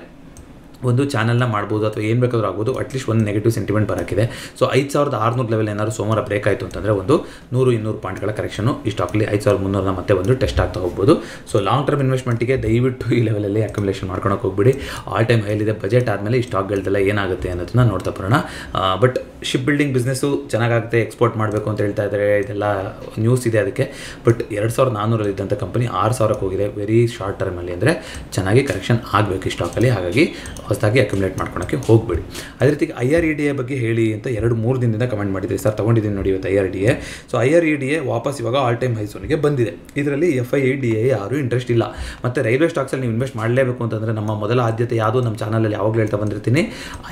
ಒಂದು ಚಾನಲ್ನ ಮಾಡ್ಬೋದು ಅಥವಾ ಏನು ಬೇಕಾದರೂ ಆಗ್ಬೋದು ಅಟ್ಲೀಸ್ಟ್ ಒಂದು ನೆಗೆಟಿವ್ ಸೆಂಟಿಮೆಂಟ್ ಬರೋಕ್ಕಿದೆ ಸೊ ಐದು ಸಾವಿರದ ಆರುನೂರು ಲೆವೆಲ್ ಏನಾದರೂ ಸೋಮವಾರ ಬ್ರೇಕ್ ಆಯಿತು ಅಂತಂದರೆ ಒಂದು ನೂರು ಇನ್ನೂರು ಪಾಯಿಂಟ್ಗಳ ಕರೆಕ್ಷನು ಈ ಸ್ಟಾಕಲ್ಲಿ ಐದು ಸಾವಿರದ ಮುನ್ನೂರನ್ನ ಮತ್ತೆ ಒಂದು ಟೆಸ್ಟ್ ಆಗ್ತಾ ಹೋಗ್ಬೋದು ಸೊ ಲಾಂಗ್ ಟರ್ಮ್ ಇನ್ವೆಸ್ಟ್ಮೆಂಟಿಗೆ ದಯವಿಟ್ಟು ಈ ಲೆವೆಲಲ್ಲಿ ಅಕಮಿಲೇಷನ್ ಮಾಡ್ಕೊಳಕ್ಕೆ ಹೋಗ್ಬಿಡಿ ಆಲ್ ಟೈಮ್ ಹೈಲಿದೆ ಬಜೆಟ್ ಆದಮೇಲೆ ಈ ಸ್ಟಾಕ್ಗಳದೆಲ್ಲ ಏನಾಗುತ್ತೆ ಅನ್ನೋದನ್ನ ನೋಡ್ತಾ ಬರೋಣ ಬಟ್ ಶಿಪ್ ಬಿಲ್ಡಿಂಗ್ ಬಿಸ್ನೆಸ್ಸು ಚೆನ್ನಾಗುತ್ತೆ ಎಕ್ಸ್ಪೋರ್ಟ್ ಮಾಡಬೇಕು ಅಂತ ಹೇಳ್ತಾ ಇದ್ದಾರೆ ಇದೆಲ್ಲ ನ್ಯೂಸ್ ಇದೆ ಅದಕ್ಕೆ ಬಟ್ ಎರಡು ಸಾವಿರದ ನಾನ್ನೂರಲ್ಲಿ ಇದ್ದಂಥ ಕಂಪನಿ ಆರು ಸಾವಿರಕ್ಕೆ ಹೋಗಿದೆ ವೆರಿ ಶಾರ್ಟ್ ಟರ್ಮಲ್ಲಿ ಅಂದರೆ ಚೆನ್ನಾಗಿ ಕರೆಕ್ಷನ್ ಆಗಬೇಕು ಈ ಸ್ಟಾಕಲ್ಲಿ ಹಾಗಾಗಿ ಹೊಸದಾಗಿ ಅಕ್ಯುಮುಲೇಟ್ ಮಾಡ್ಕೊಳಕ್ಕೆ ಹೋಗಬೇಡಿ ಅದೇ ರೀತಿ I R E D A ಬಗ್ಗೆ ಹೇಳಿ ಅಂತ ಎರಡು ಮೂರು ದಿನದಿಂದ ಕಮೆಂಟ್ ಮಾಡಿದ್ರಿ ಸರ್ ತೊಗೊಂಡಿದ್ದೀನಿ ನೋಡಿ ಇವತ್ತು I R D A so I R E D A ವಾಪಸ್ ಇವಾಗ ಆಲ್ ಟೈಮ್ ಹೈಸೋನಿಗೆ ಬಂದಿದೆ ಇದರಲ್ಲಿ ಎಫ್ ಐ ಡಿ ಎ ಯಾರು ಇಂಟ್ರೆಸ್ಟ್ ಇಲ್ಲ ಮತ್ತು ರೈಲ್ವೆ ಸ್ಟಾಕ್ಸಲ್ಲಿ ನೀವು ಇನ್ವೆಸ್ಟ್ ಮಾಡಲೇಬೇಕು ಅಂತಂದರೆ ನಮ್ಮ ಮೊದಲ ಆದ್ಯತೆ ಯಾವುದೋ ನಮ್ಮ ಚಾನಲಲ್ಲಿ ಯಾವಾಗಲೂ ಹೇಳ್ತಾ ಬಂದಿರ್ತೀನಿ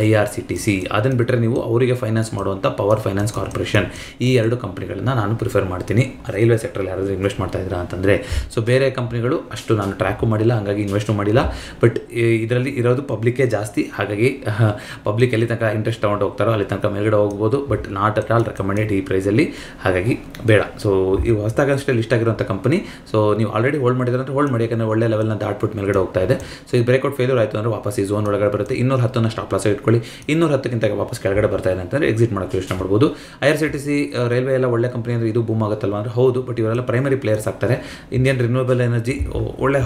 I R C T C ಅದನ್ನು ಬಿಟ್ಟರೆ ನೀವು ಅವರಿಗೆ ಫೈನಾನ್ಸ್ ಮಾಡುವಂಥ ಪವರ್ ಫೈನಾನ್ಸ್ ಕಾರ್ಪೊರೇಷನ್ ಈ ಎರಡು ಕಂಪ್ನಿಗಳನ್ನ ನಾನು ಪ್ರಿಫರ್ ಮಾಡ್ತೀನಿ ರೈಲ್ವೆ ಸೆಕ್ಟರಲ್ಲಿ ಯಾರಾದರೂ ಇನ್ವೆಸ್ಟ್ ಮಾಡ್ತಾ ಇದ್ದೀರಾ ಅಂತಂದರೆ ಸೊ ಬೇರೆ ಕಂಪ್ನಿಗಳು ಅಷ್ಟು ನಾನು ಟ್ರ್ಯಾಕು ಮಾಡಿಲ್ಲ ಹಾಗಾಗಿ ಇನ್ವೆಸ್ಟು ಮಾಡಿಲ್ಲ ಬಟ್ ಇದರಲ್ಲಿ ಇರೋದು ಪಬ್ಲಿಕೇ ಜಾಸ್ತಿ ಹಾಗಾಗಿ ಪಬ್ಲಿಕ್ ಎಲ್ಲಿ ತನಕ ಇಂಟ್ರೆಸ್ಟ್ ತೊಗೊಂಡು ಹೋಗ್ತಾರೋ ಅಲ್ಲಿ ತನಕ ಮೇಲ್ಗಡೆ ಹೋಗ್ಬೋದು but not at all recommended ಈ ಪ್ರೈಸಲ್ಲಿ ಹಾಗಾಗಿ ಬೇಡ ಸೊ ಈ ಹೊಸದಾಗ ಅಷ್ಟೇ ಲಿಸ್ಟ್ ಆಗಿರುವಂಥ ಕಂಪನಿ ಸೊ ನೀವು ಆಲ್ರೆಡಿ ಹೋಲ್ಡ್ ಮಾಡಿದ್ರೆ ಅಂದರೆ ಹೋಲ್ಡ್ ಮಾಡಿ ಯಾಕಂದರೆ ಒಳ್ಳೆ ಲೆವೆಲ್ನ ದಾಟ್ಬಿಟ್ಟು ಮೇಲ್ಗಡೆ ಹೋಗ್ತಾ ಇದೆ ಸೊ ಇದು ಬ್ರೇಕ್ಔಟ್ ಫೇಲ್ಯೂರ್ ಆಯಿತು ಅಂದರೆ ವಾಪಸ್ ಈ ಝೋನ್ ಒಳಗಡೆ ಬರುತ್ತೆ ಇನ್ನೂರು ಹತ್ತನ್ನು ಸ್ಟಾಪ್ ಲಾಸ್ ಇಟ್ಕೊಳ್ಳಿ ಇನ್ನೂರು ಹತ್ತಕ್ಕಿಂತ ವಾಪಸ್ ಕೆಳಗಡೆ ಬರ್ತಾ ಇದೆ ಅಂತಂದರೆ ಎಕ್ಸಿಟ್ ಮಾಡೋಕ್ಕೆ ಯೋಚನೆ ಮಾಡ್ಬೋದು I R C T C railway ಎಲ್ಲ ಒಳ್ಳೆ ಕಂಪನಿ ಅಂದರೆ ಇದು ಬೂಮ್ ಆಗುತ್ತಲ್ಲ ಅಂದರೆ ಹೌದು ಬಟ್ ಇವರೆಲ್ಲ ಪ್ರೈಮರಿ ಪ್ಲೇಯರ್ಸ್ ಆಗ್ತಾರೆ ಇಂಡಿಯನ್ ರಿನ್ಯೂಬಲ್ ಎನರ್ಜಿ ಒಳ್ಳೆ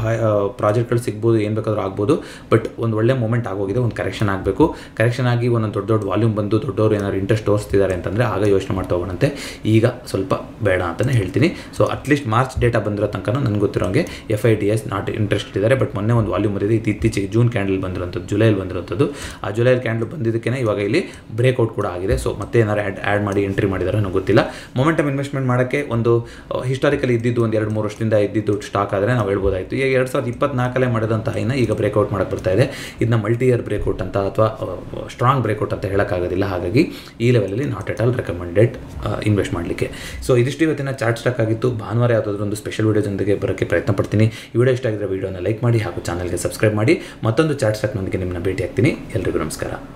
ಪ್ರಾಜೆಕ್ಟ್ಗಳು ಸಿಗ್ಬೋದು ಏನು ಬೇಕಾದರೂ ಆಗ್ಬೋದು ಬಟ್ ಒಂದು ಒಳ್ಳೆ ಮೂಮೆಂಟ್ ಮೂವ್ಮೆಂಟ್ ಆಗೋಗಿದೆ ಒಂದು ಕರೆಕ್ಷನ್ ಆಗಬೇಕು ಕರೆಕ್ಷನ್ ಆಗಿ ಒಂದೊಂದು ದೊಡ್ಡ ದೊಡ್ಡ ವಾಲ್ಯೂಮ್ ಬಂದು ದೊಡ್ಡವರು ಏನಾದ್ರು ಇಂಟ್ರೆಸ್ಟ್ ತೋರಿಸ್ತಿದ್ದಾರೆ ಅಂತಂದರೆ ಆಗ ಯೋಚನೆ ಮಾಡ್ತಾ ಹೋಗೋಣಂತೆ ಈಗ ಸ್ವಲ್ಪ ಬೇಡ ಅಂತಲೇ ಹೇಳ್ತೀನಿ ಸೊ ಅಟ್ಲೀಸ್ಟ್ ಮಾರ್ಚ್ ಡೇಟಾ ಬಂದಿರೋ ತನಕ ನನಗೆ ಗೊತ್ತಿರೋಂಗೆ F I D S not interest ಇದ್ದಾರೆ ಬಟ್ ಮೊನ್ನೆ ಒಂದು ವಾಲ್ಯೂಮ್ ಬಂದಿದೆ ಇತ್ತೀಚೆಗೆ ಜೂನ್ ಕ್ಯಾಂಡಲ್ ಬಂದಿರೋಂಥದ್ದು ಜುಲೈಲಿ ಬಂದಿರೋಂಥದ್ದು ಆ ಜುಲೈಲಿ ಕ್ಯಾಂಡಲ್ ಬಂದಿದ್ದಕ್ಕೇ ಇವಾಗ ಇಲ್ಲಿ ಬ್ರೇಕ್ಔಟ್ ಕೂಡ ಆಗಿದೆ ಸೊ ಮತ್ತೆ ಏನಾರು ಆ್ಯಡ್ ಆ್ಯಡ್ ಮಾಡಿ ಎಂಟ್ರಿ ಮಾಡಿದಾರೆ ನನಗೆ ಗೊತ್ತಿಲ್ಲ ಮೊಮೆಂಟಮ್ ಇನ್ವೆಸ್ಟ್ಮೆಂಟ್ ಮಾಡೋಕ್ಕೆ ಒಂದು ಹಿಸ್ಟಾರಿಕಲಿ ಇದ್ದಿದ್ದು ಒಂದು ಎರಡು ಮೂರು ವರ್ಷದಿಂದ ಇದ್ದಿದ್ದು ಸ್ಟಾಕ್ ಆದರೆ ನಾವು ಹೇಳ್ಬೋದಾಯಿತು ಈಗ ಎರಡು ಸಾವಿರದ ಇಪ್ಪತ್ತ್ನಾಲ್ಕಲ್ಲೇ ಮಾಡಿದಂಥ ಈಗ ಬ್ರೇಕ್ಔಟ್ ಮಾಡೋಕ್ಕೆ ಬರ್ತಾ ಇದೆ ಇದನ್ನ ಮಲ್ಟಿ ಮಲ್ಟಿ ಇಯರ್ ಬ್ರೇಕ್ಔಟ್ ಅಂತ ಅಥವಾ ಸ್ಟ್ರಾಂಗ್ ಬ್ರೇಕ್ಔಟ್ ಅಂತ ಹೇಳೋಕ್ಕಾಗೋದಿಲ್ಲ ಹಾಗಾಗಿ ಈ ಲೆವೆಲಲ್ಲಿ not at all recommended invest ಮಾಡಲಿಕ್ಕೆ ಸೊ ಇದಿಷ್ಟು ಇವತ್ತಿನ ಚಾರ್ಟ್ ಸ್ಟಾಕ್ ಆಗಿತ್ತು ಭಾನುವಾರ ಯಾವುದಾದ್ರೂ ಒಂದು ಸ್ಪೆಷಲ್ ವೀಡಿಯೋದೊಂದಿಗೆ ಬರೋಕ್ಕೆ ಪ್ರಯತ್ನ ಪಡ್ತೀನಿ ಈ ವಿಡಿಯೋ ಇಷ್ಟ ಆಗಿದ್ರೆ ವೀಡಿಯೋನ ಲೈಕ್ ಮಾಡಿ ಹಾಗೂ ಚಾನಲ್ಗೆ ಸಬ್ಸ್ಕ್ರೈಬ್ ಮಾಡಿ ಮತ್ತೊಂದು ಚಾರ್ಟ್ ಸ್ಟಾಕ್ನೊಂದಿಗೆ ನಿಮ್ಮನ್ನು ಭೇಟಿ ಆಗ್ತೀನಿ ಎಲ್ರಿಗೂ ನಮಸ್ಕಾರ